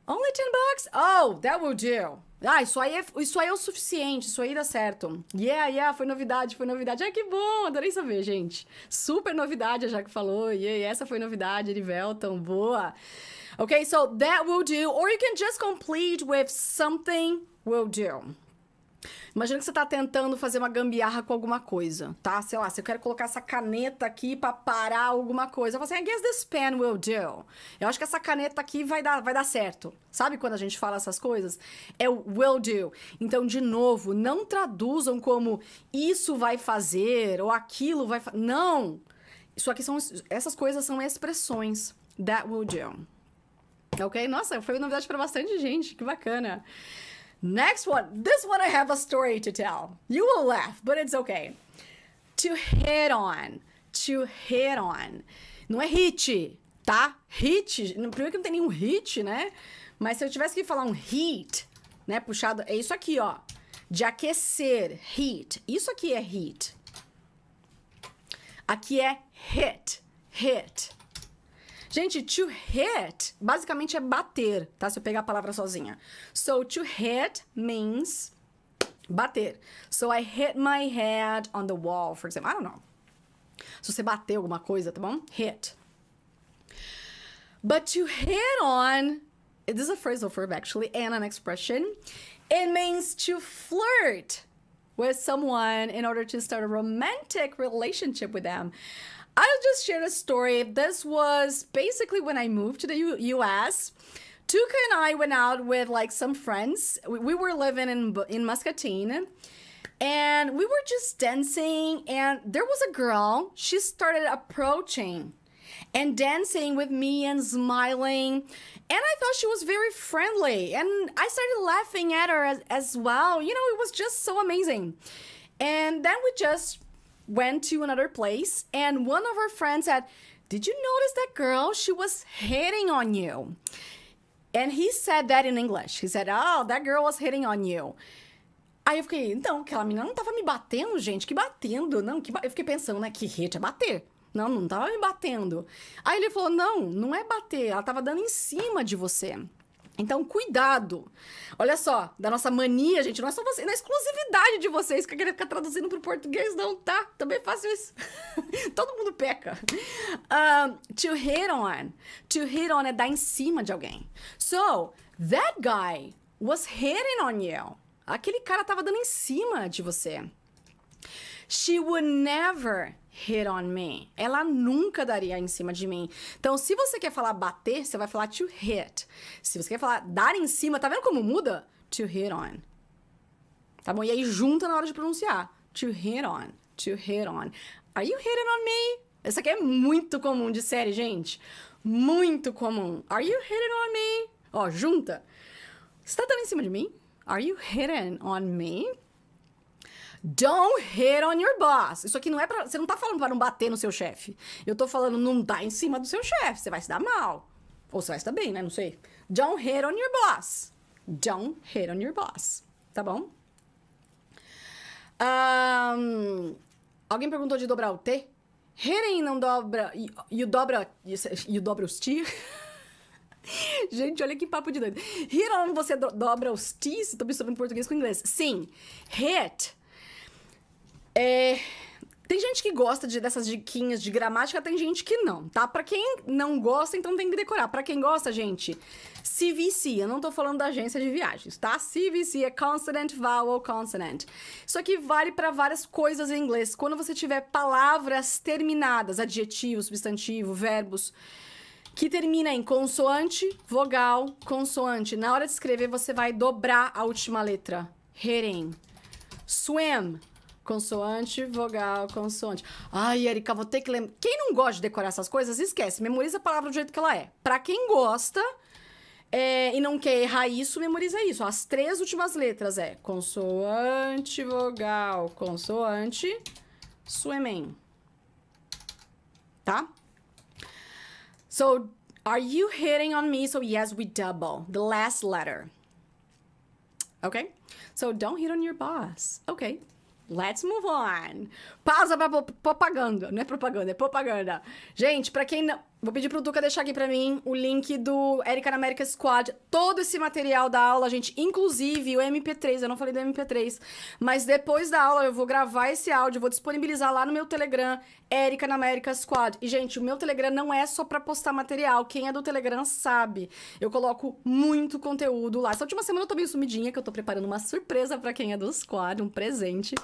A: Only 10 bucks? Oh, that will do. Ah, isso aí, é, isso aí é o suficiente, isso aí dá certo. Yeah, yeah, foi novidade, foi novidade. Ai, que bom, adorei saber, gente. Super novidade, a Jaque falou. Yeah, essa foi novidade, Erivelton, boa. Okay, so that will do. Or you can just complete with something will do. Imagina que você está tentando fazer uma gambiarra com alguma coisa, tá? Sei lá, se eu quero colocar essa caneta aqui para parar alguma coisa, eu falo assim, I guess this pen will do. Eu acho que essa caneta aqui vai dar, vai dar certo. Sabe quando a gente fala essas coisas? É o will do. Então, de novo, não traduzam como isso vai fazer ou aquilo vai fazer. Não! Isso aqui são. Essas coisas são expressões. That will do. Ok? Nossa, foi novidade para bastante gente. Que bacana. Next one. This one I have a story to tell. You will laugh, but it's okay. To hit on. To hit on. Não é hit, tá? Hit. Primeiro que não tem nenhum hit, né? Mas se eu tivesse que falar um heat, né? Puxado. É isso aqui, ó. De aquecer. Heat. Isso aqui é heat. Aqui é hit. Hit. Gente, to hit basicamente é bater, tá? Se eu pegar a palavra sozinha. So, to hit means bater. So, I hit my head on the wall, for example. I don't know. Se você bater alguma coisa, tá bom? Hit. But to hit on, this is a phrasal verb actually, and an expression. It means to flirt with someone in order to start a romantic relationship with them. I'll just share a story. This was basically when I moved to the U US. Tuka and I went out with like some friends. We, we were living in in Muscatine and we were just dancing and there was a girl. She started approaching and dancing with me and smiling. And I thought she was very friendly. And I started laughing at her as, as well. You know, it was just so amazing. And then we just went to another place, and one of her friends said, Did you notice that girl? She was hitting on you. And he said that in English. He said, Oh, that girl was hitting on you. Aí eu fiquei, então, aquela menina não tava me batendo, gente. Que batendo, não. Que ba... Eu fiquei pensando, né? Que hit é bater. Não, não tava me batendo. Aí ele falou, não, não é bater. Ela tava dando em cima de você. Então, cuidado. Olha só, da nossa mania, gente, não é só você, na exclusividade de vocês que querem ficar traduzindo para o português, não, tá? Também é faço isso. Todo mundo peca. Um, ah, to hit on. To hit on é dar em cima de alguém. So, that guy was hitting on you. Aquele cara tava dando em cima de você. She would never hit on me. Ela nunca daria em cima de mim. Então, se você quer falar bater, você vai falar to hit. Se você quer falar dar em cima, tá vendo como muda? To hit on. Tá bom? E aí junta na hora de pronunciar. To hit on. To hit on. Are you hitting on me? Essa aqui é muito comum de série, gente. Muito comum. Are you hitting on me? Ó, junta. Você tá dando em cima de mim? Are you hitting on me? Don't hit on your boss. Isso aqui não é pra. Você não tá falando para não bater no seu chefe. Eu tô falando não dá em cima do seu chefe. Você vai se dar mal. Ou você vai se dar bem, né? Não sei. Don't hit on your boss. Don't hit on your boss. Tá bom? Um, alguém perguntou de dobrar o T? Hitting não dobra. E o dobra. E o dobra os T? Gente, olha que papo de doido. Hit on você do dobra os T's? Tô misturando português com inglês. Sim. Hit é... Tem gente que gosta de, dessas diquinhas de gramática, tem gente que não, tá? Para quem não gosta, então tem que decorar. Para quem gosta, gente, se vicia. Não tô falando da agência de viagens, tá? Se vicia, consonant, vowel, consonant. Isso aqui vale para várias coisas em inglês. Quando você tiver palavras terminadas, adjetivo, substantivo, verbos, que termina em consoante, vogal, consoante. Na hora de escrever, você vai dobrar a última letra. Heading. Swim, Consoante, vogal, consoante. Ai, Erika, vou ter que lembrar. Quem não gosta de decorar essas coisas, esquece. Memoriza a palavra do jeito que ela é. Pra quem gosta é, e não quer errar isso, memoriza isso. As três últimas letras é consoante, vogal, consoante, suemen. Tá? So, are you hitting on me? So, yes, we double. The last letter. Okay? So, don't hit on your boss. Okay. Let's move on. Pausa pra propaganda. Não é propaganda, é propaganda. Gente, para quem não. Vou pedir pro Duca deixar aqui pra mim o link do Erika na América Squad. Todo esse material da aula, gente, inclusive o MP3. Eu não falei do MP3, mas depois da aula eu vou gravar esse áudio, vou disponibilizar lá no meu Telegram, Erika na América Squad. E, gente, o meu Telegram não é só pra postar material. Quem é do Telegram sabe. Eu coloco muito conteúdo lá. Essa última semana eu tô meio sumidinha, que eu tô preparando uma surpresa pra quem é do Squad, um presente.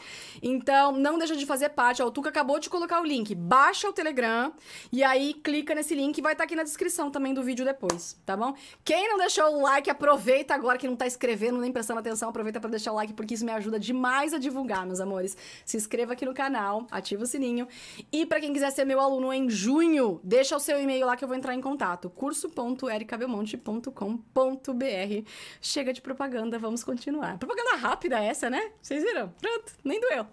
A: Então, não deixa de fazer parte. Ó, o Tuca acabou de colocar o link. Baixa o Telegram e aí clica nesse nesse link, vai estar tá aqui na descrição também do vídeo depois, tá bom? Quem não deixou o like, aproveita agora que não tá escrevendo nem prestando atenção, aproveita para deixar o like porque isso me ajuda demais a divulgar, meus amores. Se inscreva aqui no canal, ativa o sininho e para quem quiser ser meu aluno em junho, deixa o seu e-mail lá que eu vou entrar em contato. curso.ericabelmonte.com.br. Chega de propaganda, vamos continuar. Propaganda rápida essa, né? Vocês viram? Pronto, nem doeu.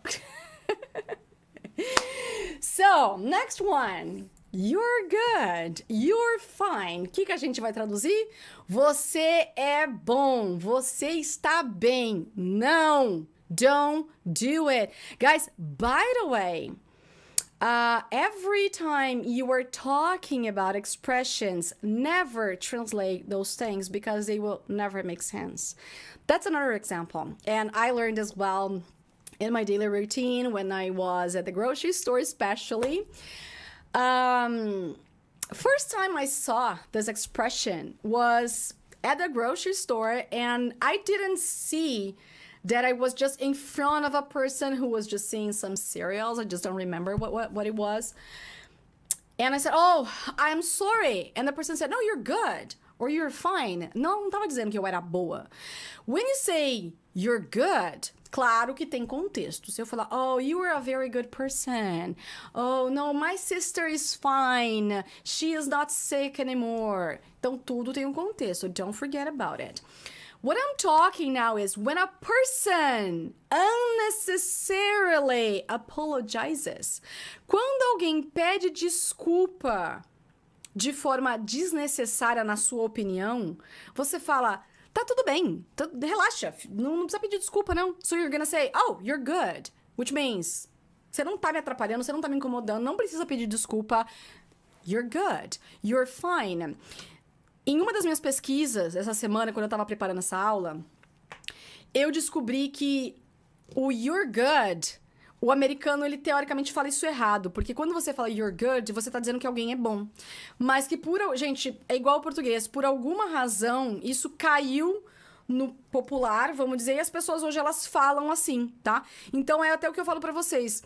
A: so, next one. You're good. You're fine. O que, que a gente vai traduzir? Você é bom. Você está bem. Não. Don't do it. Guys, by the way, uh, every time you are talking about expressions, never translate those things because they will never make sense. That's another example. And I learned as well in my daily routine when I was at the grocery store, especially. Um, first time I saw this expression was at the grocery store, and I didn't see that I was just in front of a person who was just seeing some cereals. I just don't remember what, what, what it was. And I said, Oh, I'm sorry. And the person said, No, you're good or you're fine. No, não estava dizendo que eu era boa. When you say you're good. Claro que tem contexto. Se eu falar, oh, you were a very good person. Oh, no, my sister is fine. She is not sick anymore. Então tudo tem um contexto. Don't forget about it. What I'm talking now is when a person unnecessarily apologizes. Quando alguém pede desculpa de forma desnecessária, na sua opinião, você fala, Tá tudo bem. Tá, relaxa. Não, não, precisa pedir desculpa, não. So you're gonna say, oh, you're good. Which means, você não tá me atrapalhando, você não tá me incomodando, não precisa pedir desculpa. You're good. You're fine. Em uma das minhas pesquisas, essa semana, quando eu tava preparando essa aula, eu descobri que o you're good o americano, ele teoricamente fala isso errado, porque quando você fala you're good, você tá dizendo que alguém é bom. Mas que por. Gente, é igual ao português, por alguma razão, isso caiu no popular, vamos dizer, e as pessoas hoje elas falam assim, tá? Então é até o que eu falo para vocês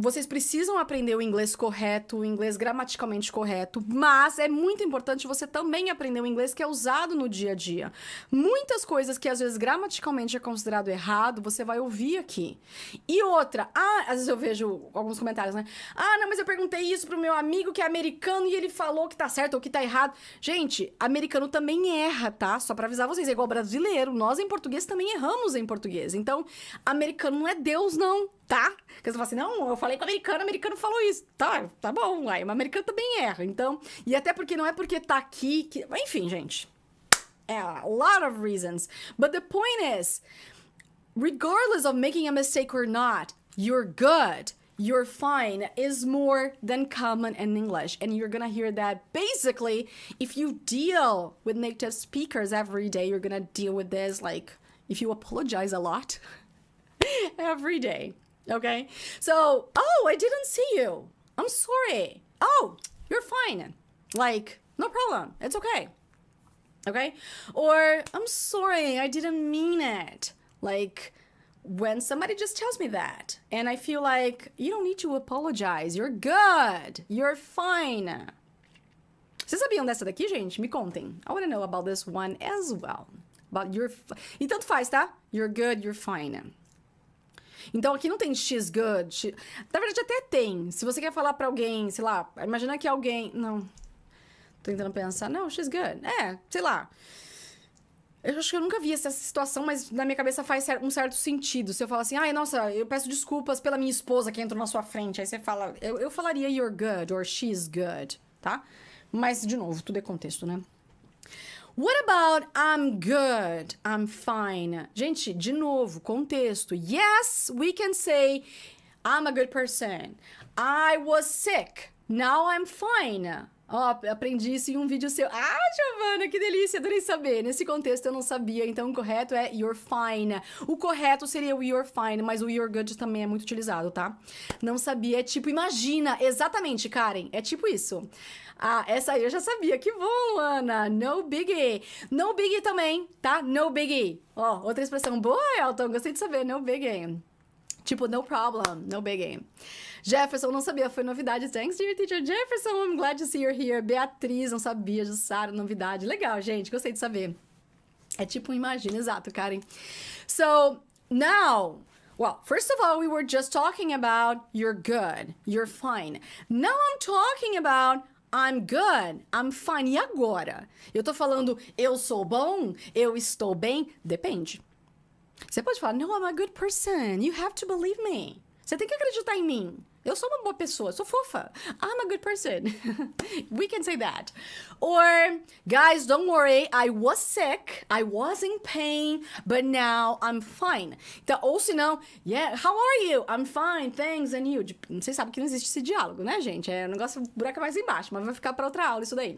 A: vocês precisam aprender o inglês correto, o inglês gramaticalmente correto, mas é muito importante você também aprender o inglês que é usado no dia a dia. Muitas coisas que às vezes gramaticalmente é considerado errado, você vai ouvir aqui. E outra, ah, às vezes eu vejo alguns comentários, né? Ah, não, mas eu perguntei isso pro meu amigo que é americano e ele falou que tá certo ou que tá errado. Gente, americano também erra, tá? Só para avisar vocês, é igual brasileiro, nós em português também erramos em português. Então, americano não é Deus não tá? Porque você fala assim, não, eu falei com o americano, o americano falou isso. Tá, tá bom, aí o americano também erra. Então, e até porque não é porque tá aqui que... Enfim, gente. É, a lot of reasons. But the point is, regardless of making a mistake or not, you're good. You're fine is more than common in English. And you're gonna hear that basically if you deal with native speakers every day, you're gonna deal with this like if you apologize a lot every day. Okay. So, oh, I didn't see you. I'm sorry. Oh, you're fine. Like, no problem. It's okay. Okay. Or, I'm sorry. I didn't mean it. Like, when somebody just tells me that and I feel like you don't need to apologize, you're good, you're fine. Vocês sabiam dessa daqui, gente? Me contem. I want to know about this one as well. But you're. E tanto faz, tá? You're good, you're fine. Então aqui não tem she's good. She... Na verdade, até tem. Se você quer falar pra alguém, sei lá, imagina que alguém. Não. Tô tentando pensar. Não, she's good. É, sei lá. Eu acho que eu nunca vi essa situação, mas na minha cabeça faz um certo sentido. Se eu falar assim, ai, nossa, eu peço desculpas pela minha esposa que entrou na sua frente. Aí você fala, eu, eu falaria you're good or she's good, tá? Mas, de novo, tudo é contexto, né? What about I'm good? I'm fine. Gente, de novo, contexto. Yes, we can say I'm a good person. I was sick. Now I'm fine. Ó, oh, aprendi isso em um vídeo seu. Ah, Giovana, que delícia, adorei saber. Nesse contexto eu não sabia, então o correto é you're fine. O correto seria o you're fine, mas o you're good também é muito utilizado, tá? Não sabia, é tipo, imagina, exatamente, Karen, é tipo isso. Ah, essa aí eu já sabia. Que bom, Ana. No biggie. No biggie também, tá? No biggie. Ó, outra expressão boa, Elton. Gostei de saber. No biggie. Tipo, no problem, no big Jefferson, não sabia, foi novidade. Thanks, dear teacher Jefferson, I'm glad to see you're here. Beatriz, não sabia, Jussara, novidade. Legal, gente, gostei de saber. É tipo um imagina, exato, Karen. So, now, well, first of all, we were just talking about you're good, you're fine. Now I'm talking about I'm good, I'm fine. E agora? Eu tô falando eu sou bom, eu estou bem? Depende. Você pode falar, no, I'm a good person, you have to believe me. Você tem que acreditar em mim. Eu sou uma boa pessoa, sou fofa. I'm a good person. we can say that. Or, guys, don't worry, I was sick, I was in pain, but now I'm fine. Então, ou se não, yeah, how are you? I'm fine, thanks, and you. Tipo, vocês sabem que não existe esse diálogo, né, gente? É um negócio, buraco é mais embaixo, mas vai ficar para outra aula isso daí.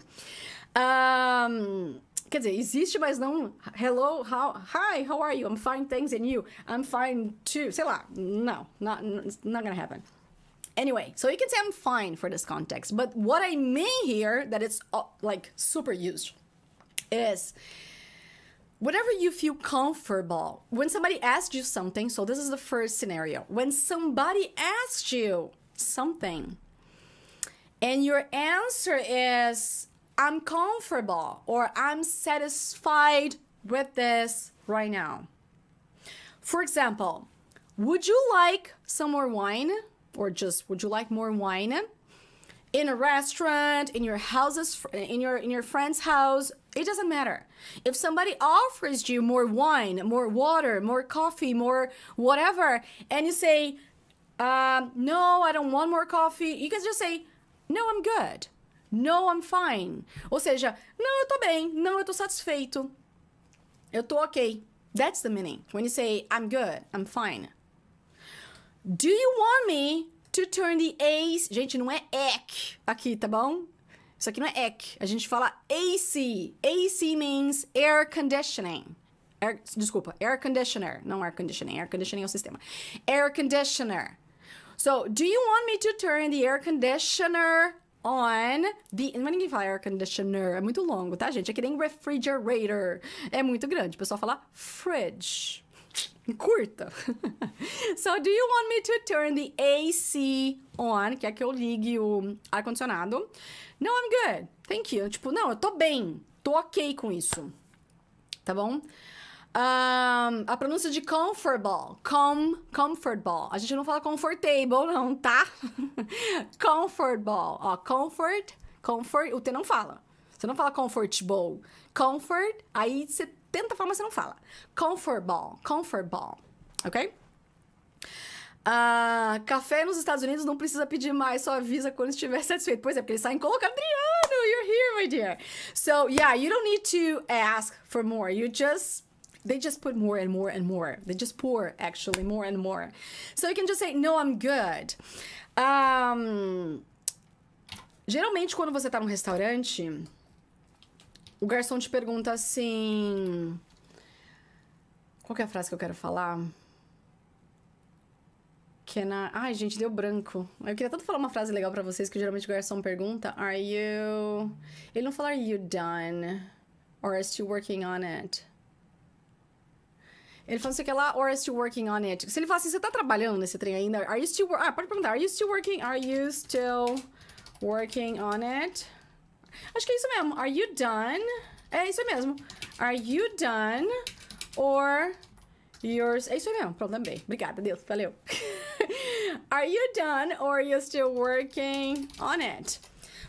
A: Um, quer dizer, existe, mas não hello, how, hi, how are you? I'm fine, thanks, and you? I'm fine too. Sei lá, não, not, not gonna happen. Anyway, so you can say I'm fine for this context, but what I mean here that it's uh, like super used is whatever you feel comfortable. When somebody asks you something, so this is the first scenario. When somebody asks you something and your answer is I'm comfortable or I'm satisfied with this right now. For example, would you like some more wine? or just would you like more wine? In a restaurant, in your houses, in your in your friend's house, it doesn't matter. If somebody offers you more wine, more water, more coffee, more whatever, and you say, um, "No, I don't want more coffee," you can just say, "No, I'm good." No, I'm fine. Ou seja, não, eu tô bem. Não, eu tô satisfeito. Eu tô ok. That's the meaning. When you say, I'm good, I'm fine. Do you want me to turn the AC? Gente, não é EC aqui, tá bom? Isso aqui não é EC. A gente fala AC. AC means air conditioning. Air, desculpa, air conditioner. Não air conditioning. Air conditioning é o sistema. Air conditioner. So, do you want me to turn the air conditioner on the. Mas ninguém fala air conditioner, é muito longo, tá, gente? É que nem refrigerator. É muito grande. O pessoal fala fridge curta. so, do you want me to turn the AC on? Quer é que eu ligue o ar-condicionado? No, I'm good. Thank you. Tipo, não, eu tô bem. Tô ok com isso. Tá bom? Um, a pronúncia de comfortable. Com, comfortable. A gente não fala comfortable, não, tá? comfortable. Ó, comfort, comfort. O T não fala. Você não fala comfortable. Comfort, aí você 70 formas você não fala. Comfort ball, comfort ball, ok? Ah, café nos Estados Unidos não precisa pedir mais, só avisa quando estiver satisfeito. Pois é, porque eles saem colocando, Adriano, you're here, my dear. So, yeah, you don't need to ask for more. You just they just put more and more and more. They just pour actually more and more. So you can just say, no, I'm good. Um, geralmente, quando você está num restaurante, o garçom te pergunta assim. Qual é a frase que eu quero falar? Que é na. Ai, gente, deu branco. Eu queria tanto falar uma frase legal para vocês que geralmente o garçom pergunta: Are you. Ele não fala Are you done? Or are still working on it? Ele fala assim que lá, or are you still working on it? Se ele fala assim, você tá trabalhando nesse trem ainda? Are you still... Ah, pode perguntar. Are you still working... Are you still working on it? Acho que é isso mesmo. Are you done? É isso mesmo. Are you done? Or yours... É isso mesmo. Pronto, também. Obrigada, Deus. Valeu. Are you done or you still working on it?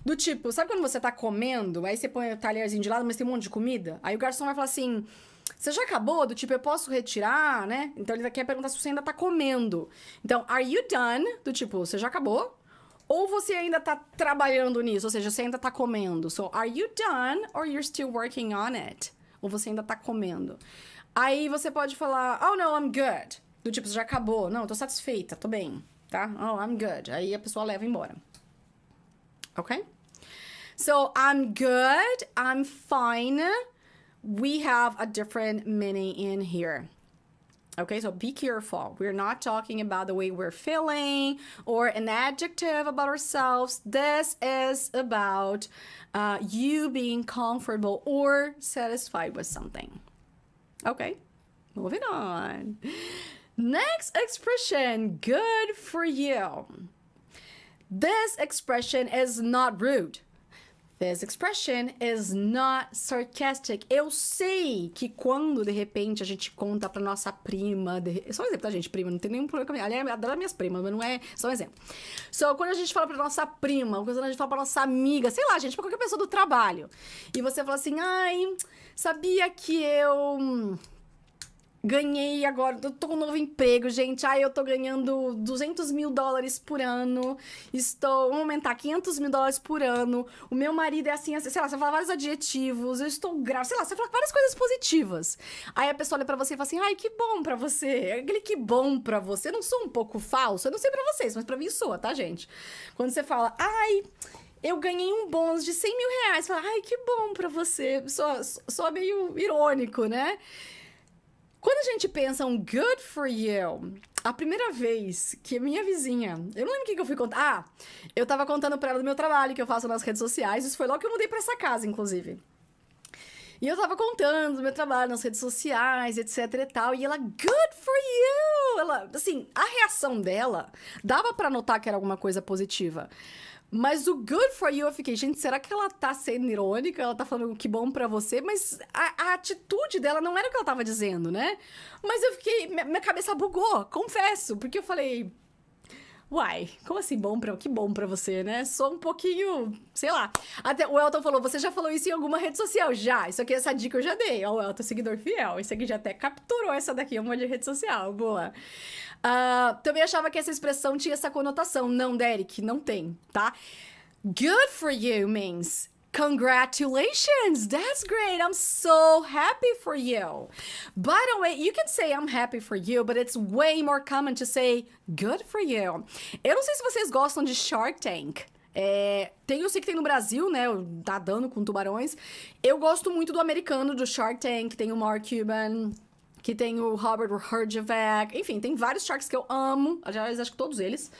A: Do tipo, sabe quando você tá comendo, aí você põe o talherzinho de lado, mas tem um monte de comida? Aí o garçom vai falar assim: Você já acabou? Do tipo, eu posso retirar, né? Então ele quer perguntar se você ainda tá comendo. Então, are you done? Do tipo, você já acabou? Ou você ainda tá trabalhando nisso, ou seja, você ainda tá comendo. So, are you done or you're still working on it? Ou você ainda tá comendo. Aí você pode falar, oh no, I'm good. Do tipo, já acabou. Não, tô satisfeita, tô bem. Tá? Oh, I'm good. Aí a pessoa leva embora. Ok? So, I'm good, I'm fine. We have a different meaning in here. Okay, so be careful. We're not talking about the way we're feeling or an adjective about ourselves. This is about uh, you being comfortable or satisfied with something. Okay, moving on. Next expression good for you. This expression is not rude. This expression is not sarcastic. Eu sei que quando, de repente, a gente conta pra nossa prima... De... Só um exemplo, tá, gente? Prima, não tem nenhum problema com a minha... Aliás, eu adoro é minhas primas, mas não é... Só um exemplo. Só so, quando a gente fala pra nossa prima, quando a gente fala pra nossa amiga, sei lá, gente, pra qualquer pessoa do trabalho. E você fala assim, ai, sabia que eu ganhei agora, eu tô com um novo emprego, gente. Ai, eu tô ganhando 200 mil dólares por ano. Estou, vamos aumentar, 500 mil dólares por ano. O meu marido é assim, assim sei lá, você fala vários adjetivos. Eu estou grávida, sei lá, você fala várias coisas positivas. Aí a pessoa olha pra você e fala assim, ai, que bom pra você. Aquele que bom pra você. Eu não sou um pouco falso? Eu não sei pra vocês, mas pra mim soa, tá, gente? Quando você fala, ai eu ganhei um bônus de 100 mil reais. Fala, ai, que bom pra você. Só, só meio irônico, né? Quando a gente pensa um good for you, a primeira vez que minha vizinha, eu não lembro o que, que eu fui contar. Ah, eu tava contando pra ela do meu trabalho que eu faço nas redes sociais. Isso foi logo que eu mudei pra essa casa, inclusive. E eu tava contando do meu trabalho nas redes sociais, etc e tal. E ela, good for you! Ela, assim, a reação dela dava para notar que era alguma coisa positiva. Mas o good for you, eu fiquei, gente, será que ela tá sendo irônica? Ela tá falando que bom para você, mas a, a, atitude dela não era o que ela tava dizendo, né? Mas eu fiquei, minha, minha cabeça bugou, confesso, porque eu falei, Uai, como assim bom pra... Que bom pra você, né? Só um pouquinho, sei lá. Até o Elton falou, você já falou isso em alguma rede social? Já, isso aqui, essa dica eu já dei. Ó, o Elton, seguidor fiel. Esse aqui já até capturou essa daqui, um monte de rede social. Boa. Uh, também achava que essa expressão tinha essa conotação. Não, Derek, não tem, tá? Good for you means Congratulations! That's great! I'm so happy for you! By the way, you can say I'm happy for you, but it's way more common to say good for you. Eu não sei se vocês gostam de Shark Tank. É, tem, eu sei que tem no Brasil, né? Tá dando com tubarões. Eu gosto muito do americano, do Shark Tank, tem o Mark Cuban que tem o Robert Hurjevec, enfim, tem vários sharks que eu amo, aliás, acho que todos eles.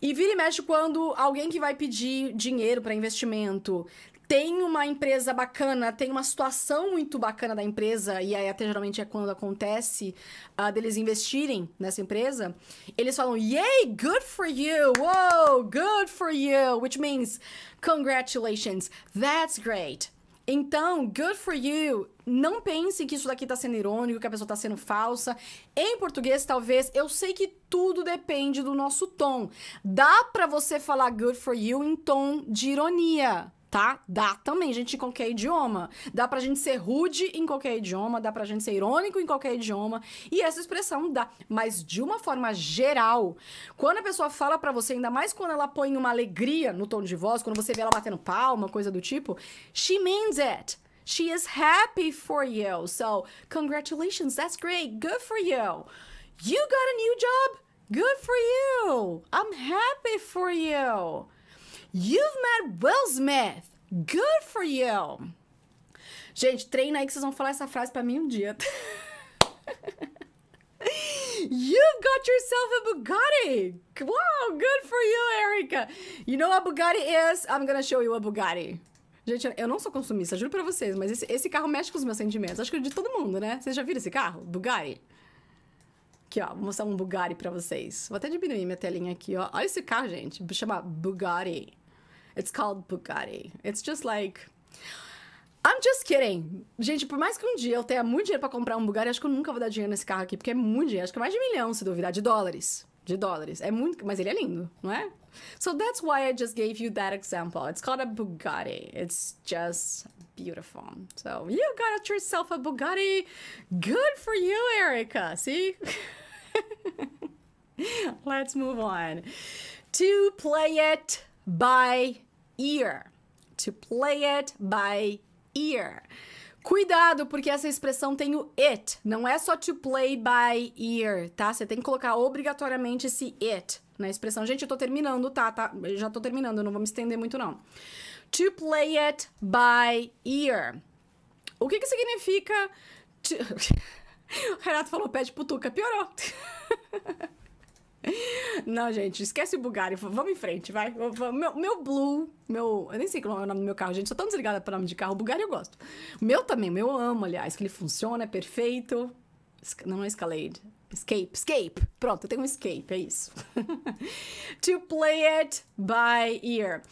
A: E vira e mexe quando alguém que vai pedir dinheiro para investimento tem uma empresa bacana, tem uma situação muito bacana da empresa, e aí até geralmente é quando acontece uh, deles investirem nessa empresa, eles falam, yay, good for you, wow, good for you, which means, congratulations, that's great. Então, good for you. Não pense que isso daqui tá sendo irônico, que a pessoa tá sendo falsa. Em português, talvez, eu sei que tudo depende do nosso tom. Dá para você falar good for you em tom de ironia tá? Dá também, gente, em qualquer idioma. Dá pra gente ser rude em qualquer idioma, dá pra gente ser irônico em qualquer idioma. E essa expressão dá. Mas de uma forma geral, quando a pessoa fala para você, ainda mais quando ela põe uma alegria no tom de voz, quando você vê ela batendo palma, coisa do tipo, she means it. She is happy for you. So, congratulations, that's great. Good for you. You got a new job. Good for you. I'm happy for you. You've met Will Smith. Good for you. Gente, treina aí que vocês vão falar essa frase para mim um dia. You've got yourself a Bugatti. Wow, good for you, Erica. You know what Bugatti is? I'm gonna show you a Bugatti. Gente, eu não sou consumista, juro pra vocês, mas esse, esse carro mexe com os meus sentimentos. Acho que é de todo mundo, né? Vocês já viram esse carro? Bugatti? Aqui, ó, vou mostrar um Bugatti pra vocês. Vou até diminuir minha telinha aqui, ó. Olha esse carro, gente. Chama Bugatti. It's called Bugatti. It's just like. I'm just kidding. Gente, por mais que um dia eu tenha muito dinheiro para comprar um Bugatti, acho que eu nunca vou dar dinheiro nesse carro aqui, porque é muito dinheiro. Acho que é mais de milhão, se duvidar, de dólares. De dólares. É muito. Mas ele é lindo, não é? So that's why I just gave you that example. It's called a Bugatti. It's just beautiful. So you got yourself a Bugatti. Good for you, Erica. See? Let's move on. To play it by ear. To play it by ear. Cuidado, porque essa expressão tem o it. Não é só to play by ear, tá? Você tem que colocar obrigatoriamente esse it na expressão. Gente, eu tô terminando, tá? tá já tô terminando, não vou me estender muito, não. To play it by ear. O que que significa... To... o Renato falou pé de putuca. Piorou. Não, gente, esquece o Bugari, Vamos em frente, vai. Meu, meu Blue, meu. Eu nem sei qual é o nome do meu carro, gente. Sou tão desligada para nome de carro. Bugari eu gosto. Meu também, meu eu amo, aliás, que ele funciona, é perfeito. Não, não é Escalade. Escape, escape. Pronto, eu tenho um escape, é isso. to play it by ear.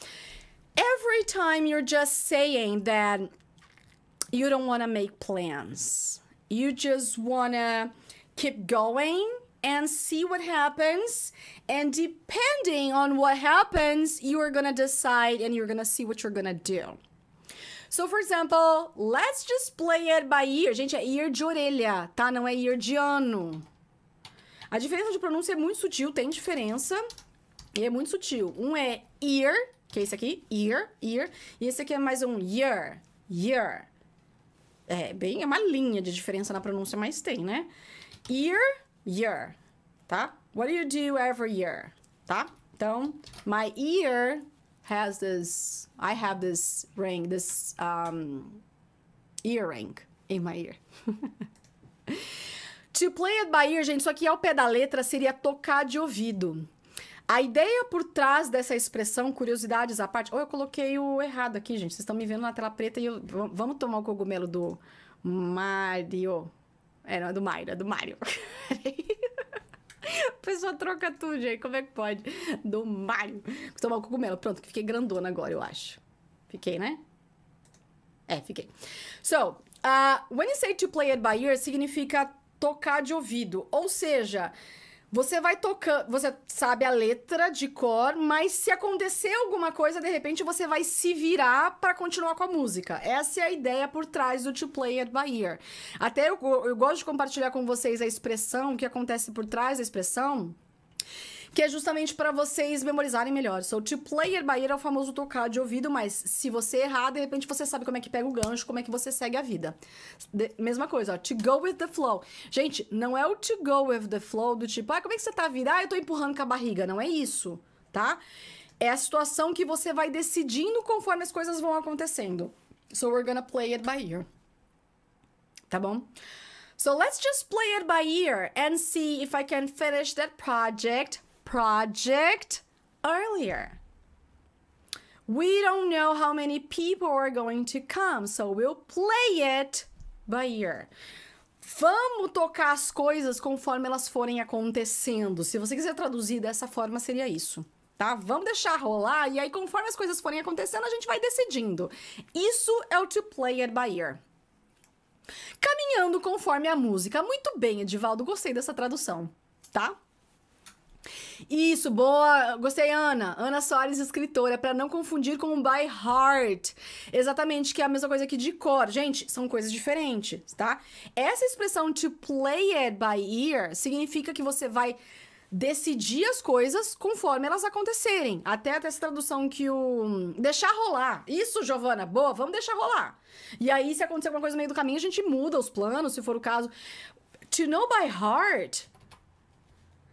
A: Every time you're just saying that you don't want to make plans, you just want to keep going and see what happens. And depending on what happens, you are going decide and you're gonna see what you're gonna do. So, for example, let's just play it by ear. Gente, é ear de orelha, tá? Não é ear de ano. A diferença de pronúncia é muito sutil, tem diferença. E é muito sutil. Um é ear, que é esse aqui, ear, ear. E esse aqui é mais um year, year. É, bem, é uma linha de diferença na pronúncia, mas tem, né? Ear year, tá? What do you do every year, tá? Então, my ear has this, I have this ring, this um, earring in my ear. to play it by ear, gente, isso aqui ao pé da letra seria tocar de ouvido. A ideia por trás dessa expressão, curiosidades à parte. Ou oh, eu coloquei o errado aqui, gente. Vocês estão me vendo na tela preta e eu. Vamos tomar o cogumelo do Mario. É, não, é do Mario, é do Mario. A pessoa troca tudo, gente. Como é que pode? Do Mario. Vou tomar o cogumelo. Pronto, que fiquei grandona agora, eu acho. Fiquei, né? É, fiquei. So, uh, when you say to play it by ear, significa tocar de ouvido. Ou seja, você vai tocando, você sabe a letra de cor, mas se acontecer alguma coisa, de repente você vai se virar para continuar com a música. Essa é a ideia por trás do To Play It By Ear. Até eu, eu gosto de compartilhar com vocês a expressão, o que acontece por trás da expressão que é justamente para vocês memorizarem melhor. So, to play it by ear é o famoso tocar de ouvido, mas se você errar, de repente você sabe como é que pega o gancho, como é que você segue a vida. De mesma coisa, ó, to go with the flow. Gente, não é o to go with the flow do tipo, ah, como é que você tá virar? Ah, eu tô empurrando com a barriga. Não é isso, tá? É a situação que você vai decidindo conforme as coisas vão acontecendo. So, we're gonna play it by ear. Tá bom? So let's just play it by ear and see if I can finish that project project earlier. We don't know how many people are going to come, so we'll play it by ear. Vamos tocar as coisas conforme elas forem acontecendo. Se você quiser traduzir dessa forma, seria isso. Tá? Vamos deixar rolar e aí conforme as coisas forem acontecendo, a gente vai decidindo. Isso é o to play it by ear. Caminhando conforme a música. Muito bem, Edivaldo, gostei dessa tradução, tá? Isso, boa. Gostei, Ana. Ana Soares, escritora, para não confundir com by heart. Exatamente, que é a mesma coisa que de cor. Gente, são coisas diferentes, tá? Essa expressão to play it by ear significa que você vai decidir as coisas conforme elas acontecerem. Até até essa tradução que o deixar rolar. Isso, Giovana, boa, vamos deixar rolar. E aí se acontecer alguma coisa no meio do caminho, a gente muda os planos, se for o caso. To know by heart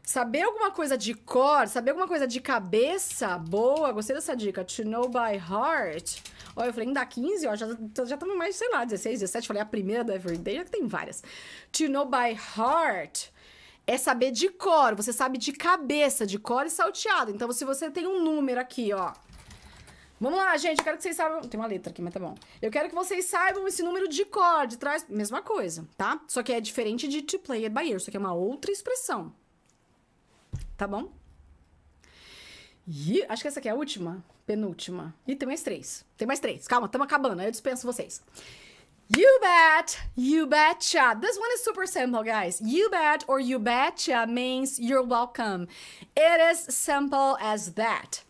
A: saber alguma coisa de cor, saber alguma coisa de cabeça boa, gostei dessa dica, to know by heart. olha eu falei, ainda 15, ó, já, já mais, sei lá, 16, 17, falei a primeira da Everyday, já tem várias. To know by heart é saber de cor, você sabe de cabeça, de cor e salteado. Então, se você tem um número aqui, ó, Vamos lá, gente, eu quero que vocês saibam. Tem uma letra aqui, mas tá bom. Eu quero que vocês saibam esse número de cor, de trás. Mesma coisa, tá? Só que é diferente de to play it by ear, isso aqui é uma outra expressão tá bom? E acho que essa aqui é a última, penúltima. E tem mais três. Tem mais três. Calma, estamos acabando. Aí eu dispenso vocês. You bet, you betcha. This one is super simple, guys. You bet or you betcha means you're welcome. It is simple as that.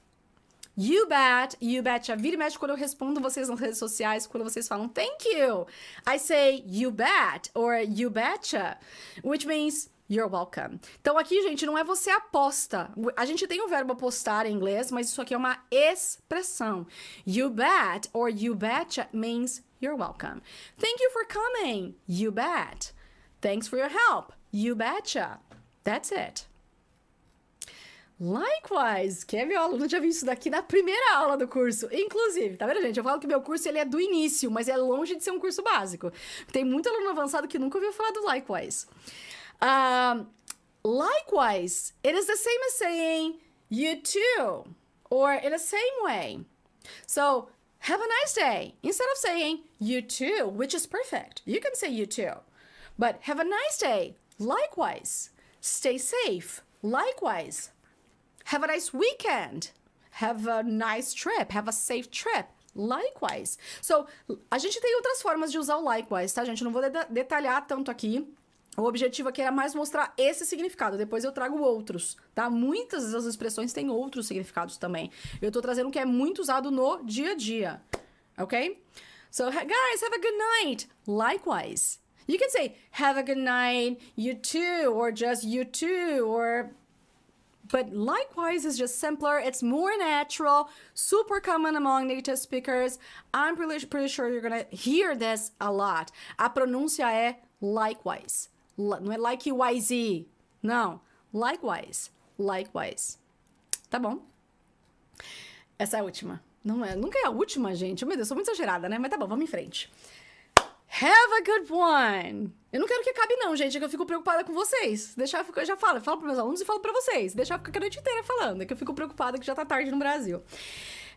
A: You bet, you betcha. Vira e mexe quando eu respondo vocês nas redes sociais, quando vocês falam thank you. I say you bet or you betcha, which means You're welcome. Então aqui, gente, não é você aposta. A gente tem o verbo apostar em inglês, mas isso aqui é uma expressão. You bet or you betcha means you're welcome. Thank you for coming. You bet. Thanks for your help. You betcha. That's it. Likewise, quem é meu aluno, já viu isso daqui na primeira aula do curso. Inclusive, tá vendo, gente? Eu falo que meu curso ele é do início, mas é longe de ser um curso básico. Tem muito aluno avançado que nunca ouviu falar do Likewise. Um, likewise, it is the same as saying you too or in the same way. So have a nice day. Instead of saying you too, which is perfect, you can say you too. But have a nice day. Likewise. Stay safe. Likewise. Have a nice weekend. Have a nice trip. Have a safe trip. Likewise. So, a gente tem outras formas de usar o likewise, tá, gente? Não vou detalhar tanto aqui. O objetivo aqui era mais mostrar esse significado, depois eu trago outros, tá? Muitas das expressões têm outros significados também. Eu tô trazendo o que é muito usado no dia a dia, ok? So, guys, have a good night! Likewise. You can say, have a good night, you too, or just you too, or... But likewise is just simpler, it's more natural, super common among native speakers. I'm pretty, pretty sure you're gonna hear this a lot. A pronúncia é likewise. Não é likewise, Não. Likewise. Likewise. Tá bom? Essa é a última. Não é, nunca é a última, gente. Meu Deus, sou muito exagerada, né? Mas tá bom, vamos em frente. Have a good one! Eu não quero que acabe, não, gente. É que eu fico preocupada com vocês. Deixar eu, já falo, eu falo para meus alunos e falo para vocês. Deixar eu ficar a noite inteira falando. É que eu fico preocupada que já tá tarde no Brasil.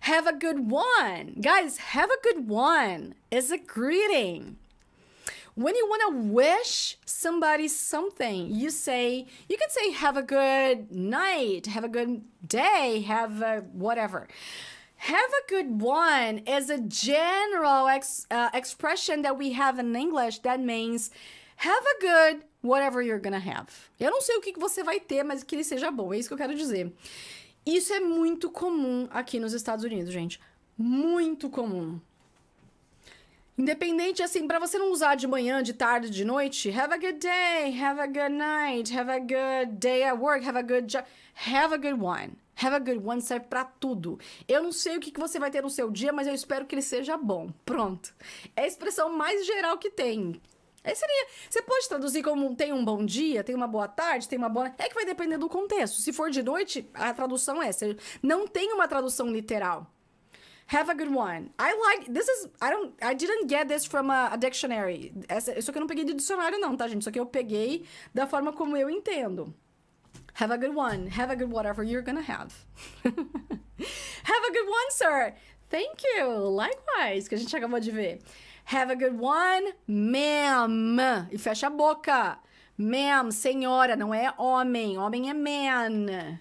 A: Have a good one! Guys, have a good one! It's a greeting. when you want to wish somebody something, you say, you can say, have a good night, have a good day, have a whatever. Have a good one is a general ex, uh, expression that we have in English that means have a good whatever you're gonna have. Eu não sei o que você vai ter, mas que ele seja bom, é isso que eu quero dizer. Isso é muito comum aqui nos Estados Unidos, gente. Muito comum. Independente, assim, para você não usar de manhã, de tarde, de noite, have a good day, have a good night, have a good day at work, have a good job, have a good one. Have a good one serve para tudo. Eu não sei o que, você vai ter no seu dia, mas eu espero que ele seja bom. Pronto. É a expressão mais geral que tem. Aí seria. Você pode traduzir como tem um bom dia, tem uma boa tarde, tem uma boa. É que vai depender do contexto. Se for de noite, a tradução é. Não tem uma tradução literal. Have a good one. I like. This is. I don't. I didn't get this from a, a dictionary. Essa, isso aqui eu não peguei de dicionário, não, tá, gente? Isso aqui eu peguei da forma como eu entendo. Have a good one. Have a good whatever you're gonna have. have a good one, sir. Thank you. Likewise, que a gente acabou de ver. Have a good one, ma'am. E fecha a boca. Ma'am, senhora, não é homem. Homem é man.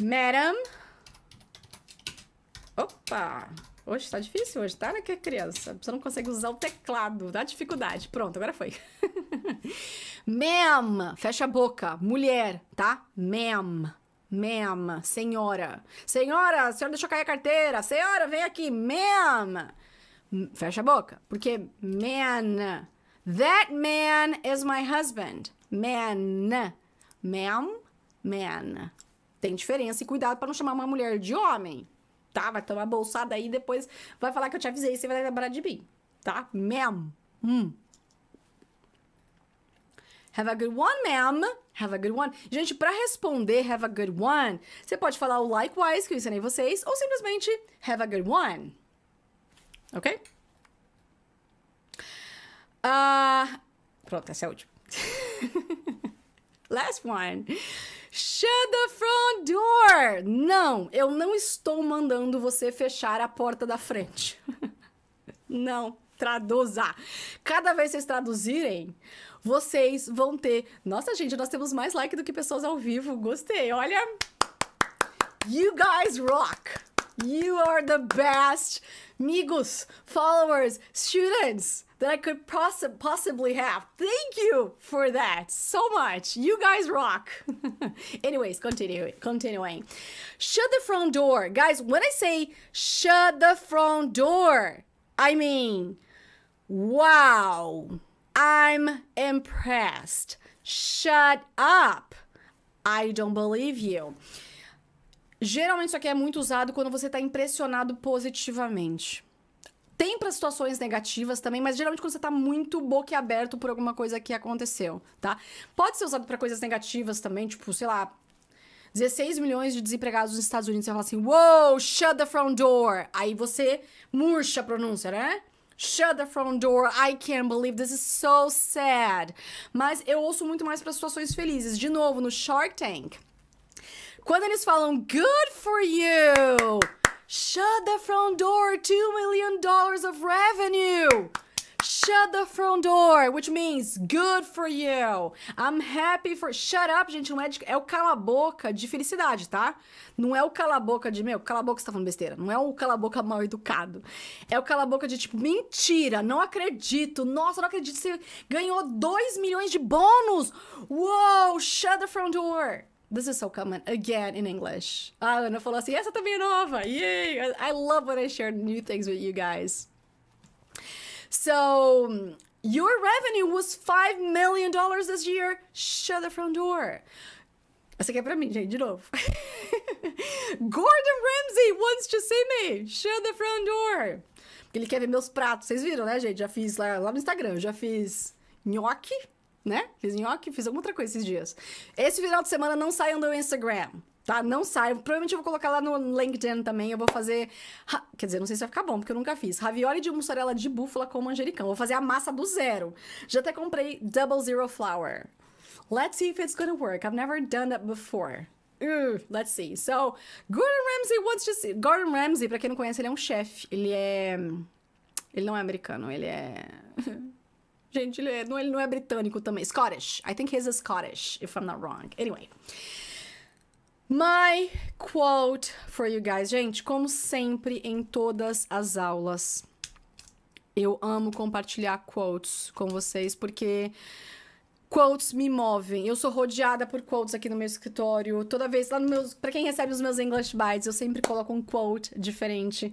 A: Madam. Opa! Hoje tá difícil hoje, tá? Né, que é criança. Você não consegue usar o teclado, dá dificuldade. Pronto, agora foi. Ma'am, fecha a boca. Mulher, tá? Ma'am. Ma'am, senhora. Senhora, senhora deixou cair a carteira. Senhora, vem aqui. Ma'am. Fecha a boca. Porque man. That man is my husband. Man. Ma'am, man. Tem diferença e cuidado para não chamar uma mulher de homem, tá? Vai tomar bolsada aí e depois vai falar que eu te avisei e você vai lembrar de mim, tá? Ma'am. Hum. Have a good one, ma'am. Have a good one. Gente, para responder have a good one, você pode falar o likewise que eu ensinei vocês ou simplesmente have a good one. Ok? Uh, pronto, essa é a última. Last one. Shut the front door! Não, eu não estou mandando você fechar a porta da frente. não, traduza. Cada vez que vocês traduzirem, vocês vão ter. Nossa, gente, nós temos mais like do que pessoas ao vivo. Gostei. Olha. You guys rock! You are the best amigos, followers, students that I could poss possibly have. Thank you for that so much. You guys rock. Anyways, continue, continuing. Shut the front door. Guys, when I say shut the front door, I mean, wow, I'm impressed. Shut up. I don't believe you. Geralmente isso aqui é muito usado quando você está impressionado positivamente. Tem para situações negativas também, mas geralmente quando você tá muito boquiaberto por alguma coisa que aconteceu, tá? Pode ser usado para coisas negativas também, tipo, sei lá, 16 milhões de desempregados nos Estados Unidos. Você fala assim, wow, shut the front door. Aí você murcha a pronúncia, né? Shut the front door. I can't believe this is so sad. Mas eu ouço muito mais para situações felizes. De novo, no Shark Tank. Quando eles falam good for you, shut the front door, 2 million dollars of revenue. Shut the front door, which means good for you. I'm happy for. Shut up, gente, não é, é o cala-boca de felicidade, tá? Não é o cala-boca de meu, cala-boca você tá falando besteira. Não é o cala-boca mal educado. É o cala-boca de tipo, mentira, não acredito. Nossa, não acredito, você ganhou 2 milhões de bônus. Uou, shut the front door. This is so common again in English. Ah, Ana falou assim: essa também é nova! Yay! I love when I share new things with you guys. So, your revenue was $5 million dollars this year. Shut the front door. Essa aqui é pra mim, gente, de novo. Gordon Ramsay wants to see me. Shut the front door. Porque ele quer ver meus pratos. Vocês viram, né, gente? Já fiz lá, lá no Instagram. Já fiz nhoque né? Fiz nhoque, fiz alguma outra coisa esses dias. Esse final de semana não saiam do Instagram, tá? Não saiam. Provavelmente eu vou colocar lá no LinkedIn também. Eu vou fazer. Quer dizer, não sei se vai ficar bom, porque eu nunca fiz. Ravioli de mussarela de búfala com manjericão. Vou fazer a massa do zero. Já até comprei Double Zero Flour. Let's see if it's gonna work. I've never done that before. Uh, let's see. So, Gordon Ramsay wants to see. Gordon Ramsay, pra quem não conhece, ele é um chefe. Ele é. Ele não é americano, ele é. Gente, ele, é, não, ele não é britânico também. Scottish. I think he's a Scottish, if I'm not wrong. Anyway. My quote for you guys. Gente, como sempre em todas as aulas, eu amo compartilhar quotes com vocês, porque quotes me movem. Eu sou rodeada por quotes aqui no meu escritório. Toda vez, lá no meus. Pra quem recebe os meus English Bites, eu sempre coloco um quote diferente.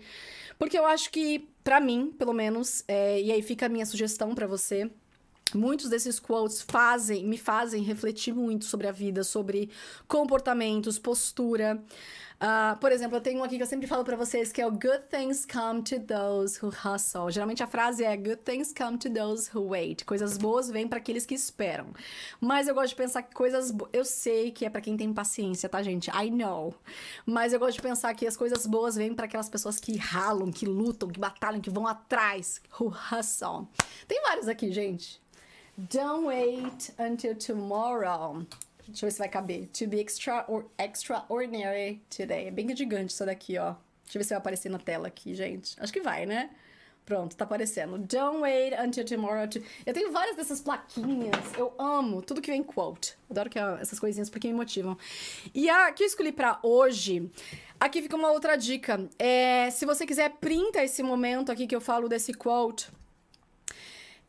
A: Porque eu acho que para mim, pelo menos, é, e aí fica a minha sugestão para você. Muitos desses quotes fazem, me fazem refletir muito sobre a vida, sobre comportamentos, postura. Uh, por exemplo, eu tenho um aqui que eu sempre falo para vocês que é o Good things come to those who hustle. Geralmente a frase é Good things come to those who wait. Coisas boas vêm para aqueles que esperam. Mas eu gosto de pensar que coisas. Eu sei que é para quem tem paciência, tá, gente? I know. Mas eu gosto de pensar que as coisas boas vêm para aquelas pessoas que ralam, que lutam, que batalham, que vão atrás. Who hustle. Tem vários aqui, gente. Don't wait until tomorrow. Deixa eu ver se vai caber. To be extra or, extraordinary today. É bem é gigante isso daqui, ó. Deixa eu ver se vai aparecer na tela aqui, gente. Acho que vai, né? Pronto, tá aparecendo. Don't wait until tomorrow. To... Eu tenho várias dessas plaquinhas. Eu amo tudo que vem quote. Adoro que essas coisinhas porque me motivam. E a que eu escolhi para hoje, aqui fica uma outra dica. É, se você quiser, printa esse momento aqui que eu falo desse quote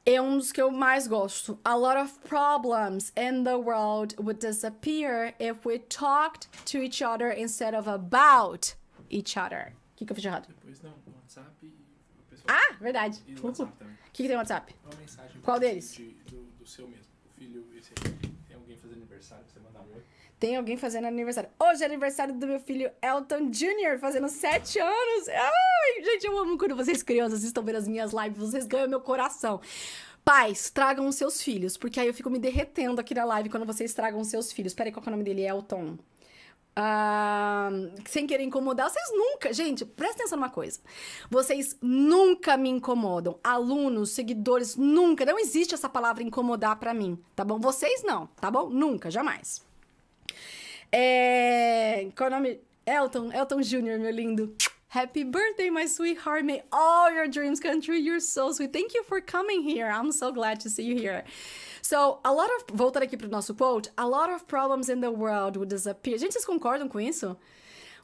A: é um dos que eu mais gosto. A lot of problems in the world would disappear if we talked to each other instead of about each other. O que, que eu fiz de errado? Depois não, no WhatsApp e o pessoal. Ah, verdade. E WhatsApp também. O que, que tem no WhatsApp? Uma mensagem. Qual deles? De, do, do, seu mesmo. O filho, esse aqui. Tem alguém fazendo aniversário, você mandar um oi. Tem alguém fazendo aniversário. Hoje é aniversário do meu filho Elton Jr., fazendo sete anos. Ai, gente, eu amo quando vocês crianças estão vendo as minhas lives, vocês ganham meu coração. Pais, tragam os seus filhos, porque aí eu fico me derretendo aqui na live quando vocês tragam os seus filhos. Peraí, qual que é o nome dele? Elton. Ah, sem querer incomodar, vocês nunca. Gente, presta atenção numa coisa. Vocês nunca me incomodam. Alunos, seguidores, nunca. Não existe essa palavra incomodar para mim, tá bom? Vocês não, tá bom? Nunca, jamais. É... Qual é o nome? Elton, Elton Jr., meu lindo. Happy birthday, my sweetheart. May all your dreams come true. You're so sweet. Thank you for coming here. I'm so glad to see you here. So, a lot of. Voltar aqui pro nosso quote. A lot of problems in the world would disappear. Gente, vocês concordam com isso?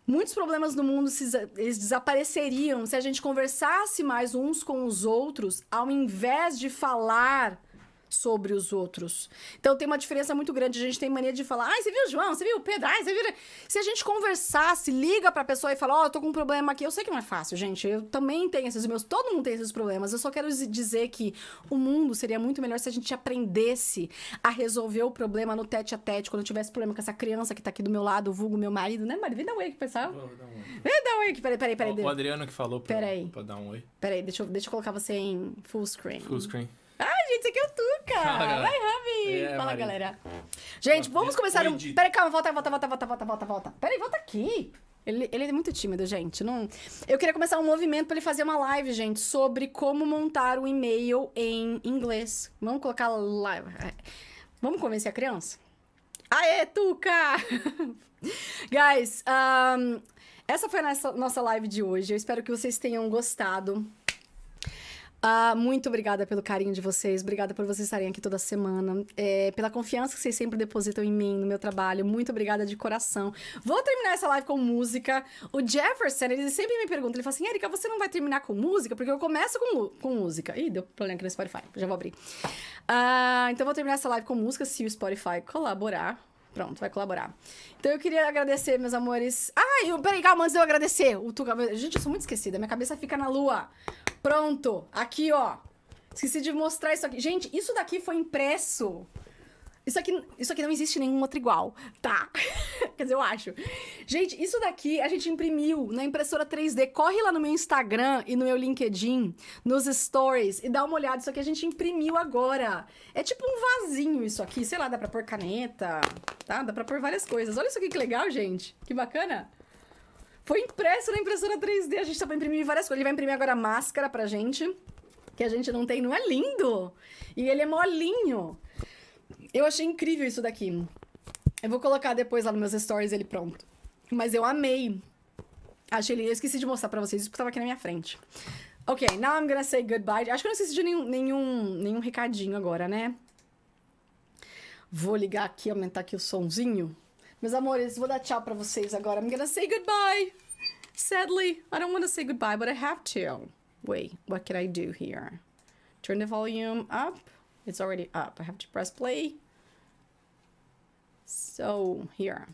A: Muitos problemas no mundo se, eles desapareceriam se a gente conversasse mais uns com os outros, ao invés de falar sobre os outros. Então tem uma diferença muito grande. A gente tem mania de falar: "Ai, você viu o João? Você viu o Pedro? Ai, você viu?" Se a gente conversasse, liga para a pessoa e fala: "Ó, oh, eu tô com um problema aqui". Eu sei que não é fácil, gente. Eu também tenho esses meus, todo mundo tem esses problemas. Eu só quero dizer que o mundo seria muito melhor se a gente aprendesse a resolver o problema no tete a tete, quando eu tivesse problema com essa criança que tá aqui do meu lado, o vulgo meu marido, né, marido? Vem dar um oi aqui, pessoal. Vem dar um oi aqui. Peraí, peraí, peraí. O, o Adriano que falou para dar um oi. Peraí, deixa eu, deixa eu colocar você em full screen. Full screen gente, isso aqui é o Tuca. Fala, Vai, Rami, É, Fala, galera. Gente, vamos começar... Um... Peraí, calma, volta, volta, volta, volta, volta, volta, volta. Peraí, volta aqui. Ele, ele é muito tímido, gente. Não... Eu queria começar um movimento para ele fazer uma live, gente, sobre como montar um e-mail em inglês. Vamos colocar live. Vamos convencer a criança? Aê, Tuca! Guys, um, essa foi a nossa live de hoje. Eu espero que vocês tenham gostado. Ah, muito obrigada pelo carinho de vocês, obrigada por vocês estarem aqui toda semana, é, pela confiança que vocês sempre depositam em mim, no meu trabalho. Muito obrigada de coração. Vou terminar essa live com música. O Jefferson, ele sempre me pergunta, ele fala assim, Erika, você não vai terminar com música? Porque eu começo com, com música. Ih, deu problema aqui no Spotify, já vou abrir. Ah, então vou terminar essa live com música, se o Spotify colaborar. Pronto, vai colaborar. Então eu queria agradecer, meus amores. ai eu, peraí, calma, antes de eu agradecer. O Tuca. Gente, eu sou muito esquecida. Minha cabeça fica na lua. Pronto. Aqui, ó. Esqueci de mostrar isso aqui. Gente, isso daqui foi impresso isso aqui, isso aqui não existe nenhum outro igual. Tá. Quer dizer, eu acho. Gente, isso daqui a gente imprimiu na impressora 3D. Corre lá no meu Instagram e no meu LinkedIn, nos stories, e dá uma olhada. Isso aqui a gente imprimiu agora. É tipo um vasinho isso aqui. Sei lá, dá pra pôr caneta, tá? Dá pra pôr várias coisas. Olha isso aqui que legal, gente. Que bacana. Foi impresso na impressora 3D. A gente tá pra imprimir várias coisas. Ele vai imprimir agora máscara pra gente. Que a gente não tem, não é lindo? E ele é molinho. Eu achei incrível isso daqui. Eu vou colocar depois lá nos meus stories ele pronto. Mas eu amei. Achei ele... Eu esqueci de mostrar pra vocês isso porque tava aqui na minha frente. Ok, now I'm gonna say goodbye. Acho que eu não esqueci de nenhum, nenhum, nenhum recadinho agora, né? Vou ligar aqui, aumentar aqui o sonzinho. Meus amores, vou dar tchau pra vocês agora. I'm gonna say goodbye. Sadly, I don't wanna say goodbye, but I have to. Wait, what can I do here? Turn the volume up. It's already up. I have to press play. So here.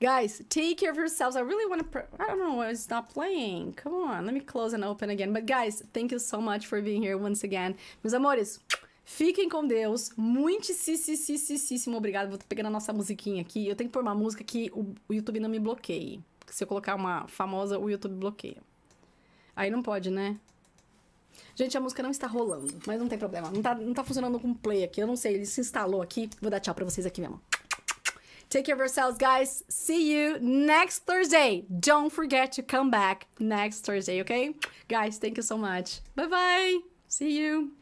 A: Guys, take care of yourselves. I really want to, I don't know, it's not playing. Come on, let me close and open again. But guys, thank you so much for being here once again. Meus amores, Fiquem com Deus. Muitíssimo obrigado. Vou pegando a nossa musiquinha aqui. Eu tenho que pôr uma música que o YouTube não me bloqueie. Se eu colocar uma famosa, o YouTube bloqueia. Aí não pode, né? Gente, a música não está rolando, mas não tem problema. Não tá, não tá funcionando com play aqui. Eu não sei, ele se instalou aqui. Vou dar tchau pra vocês aqui mesmo. Take care of yourselves, guys. See you next Thursday. Don't forget to come back next Thursday, okay? Guys, thank you so much. Bye bye. See you.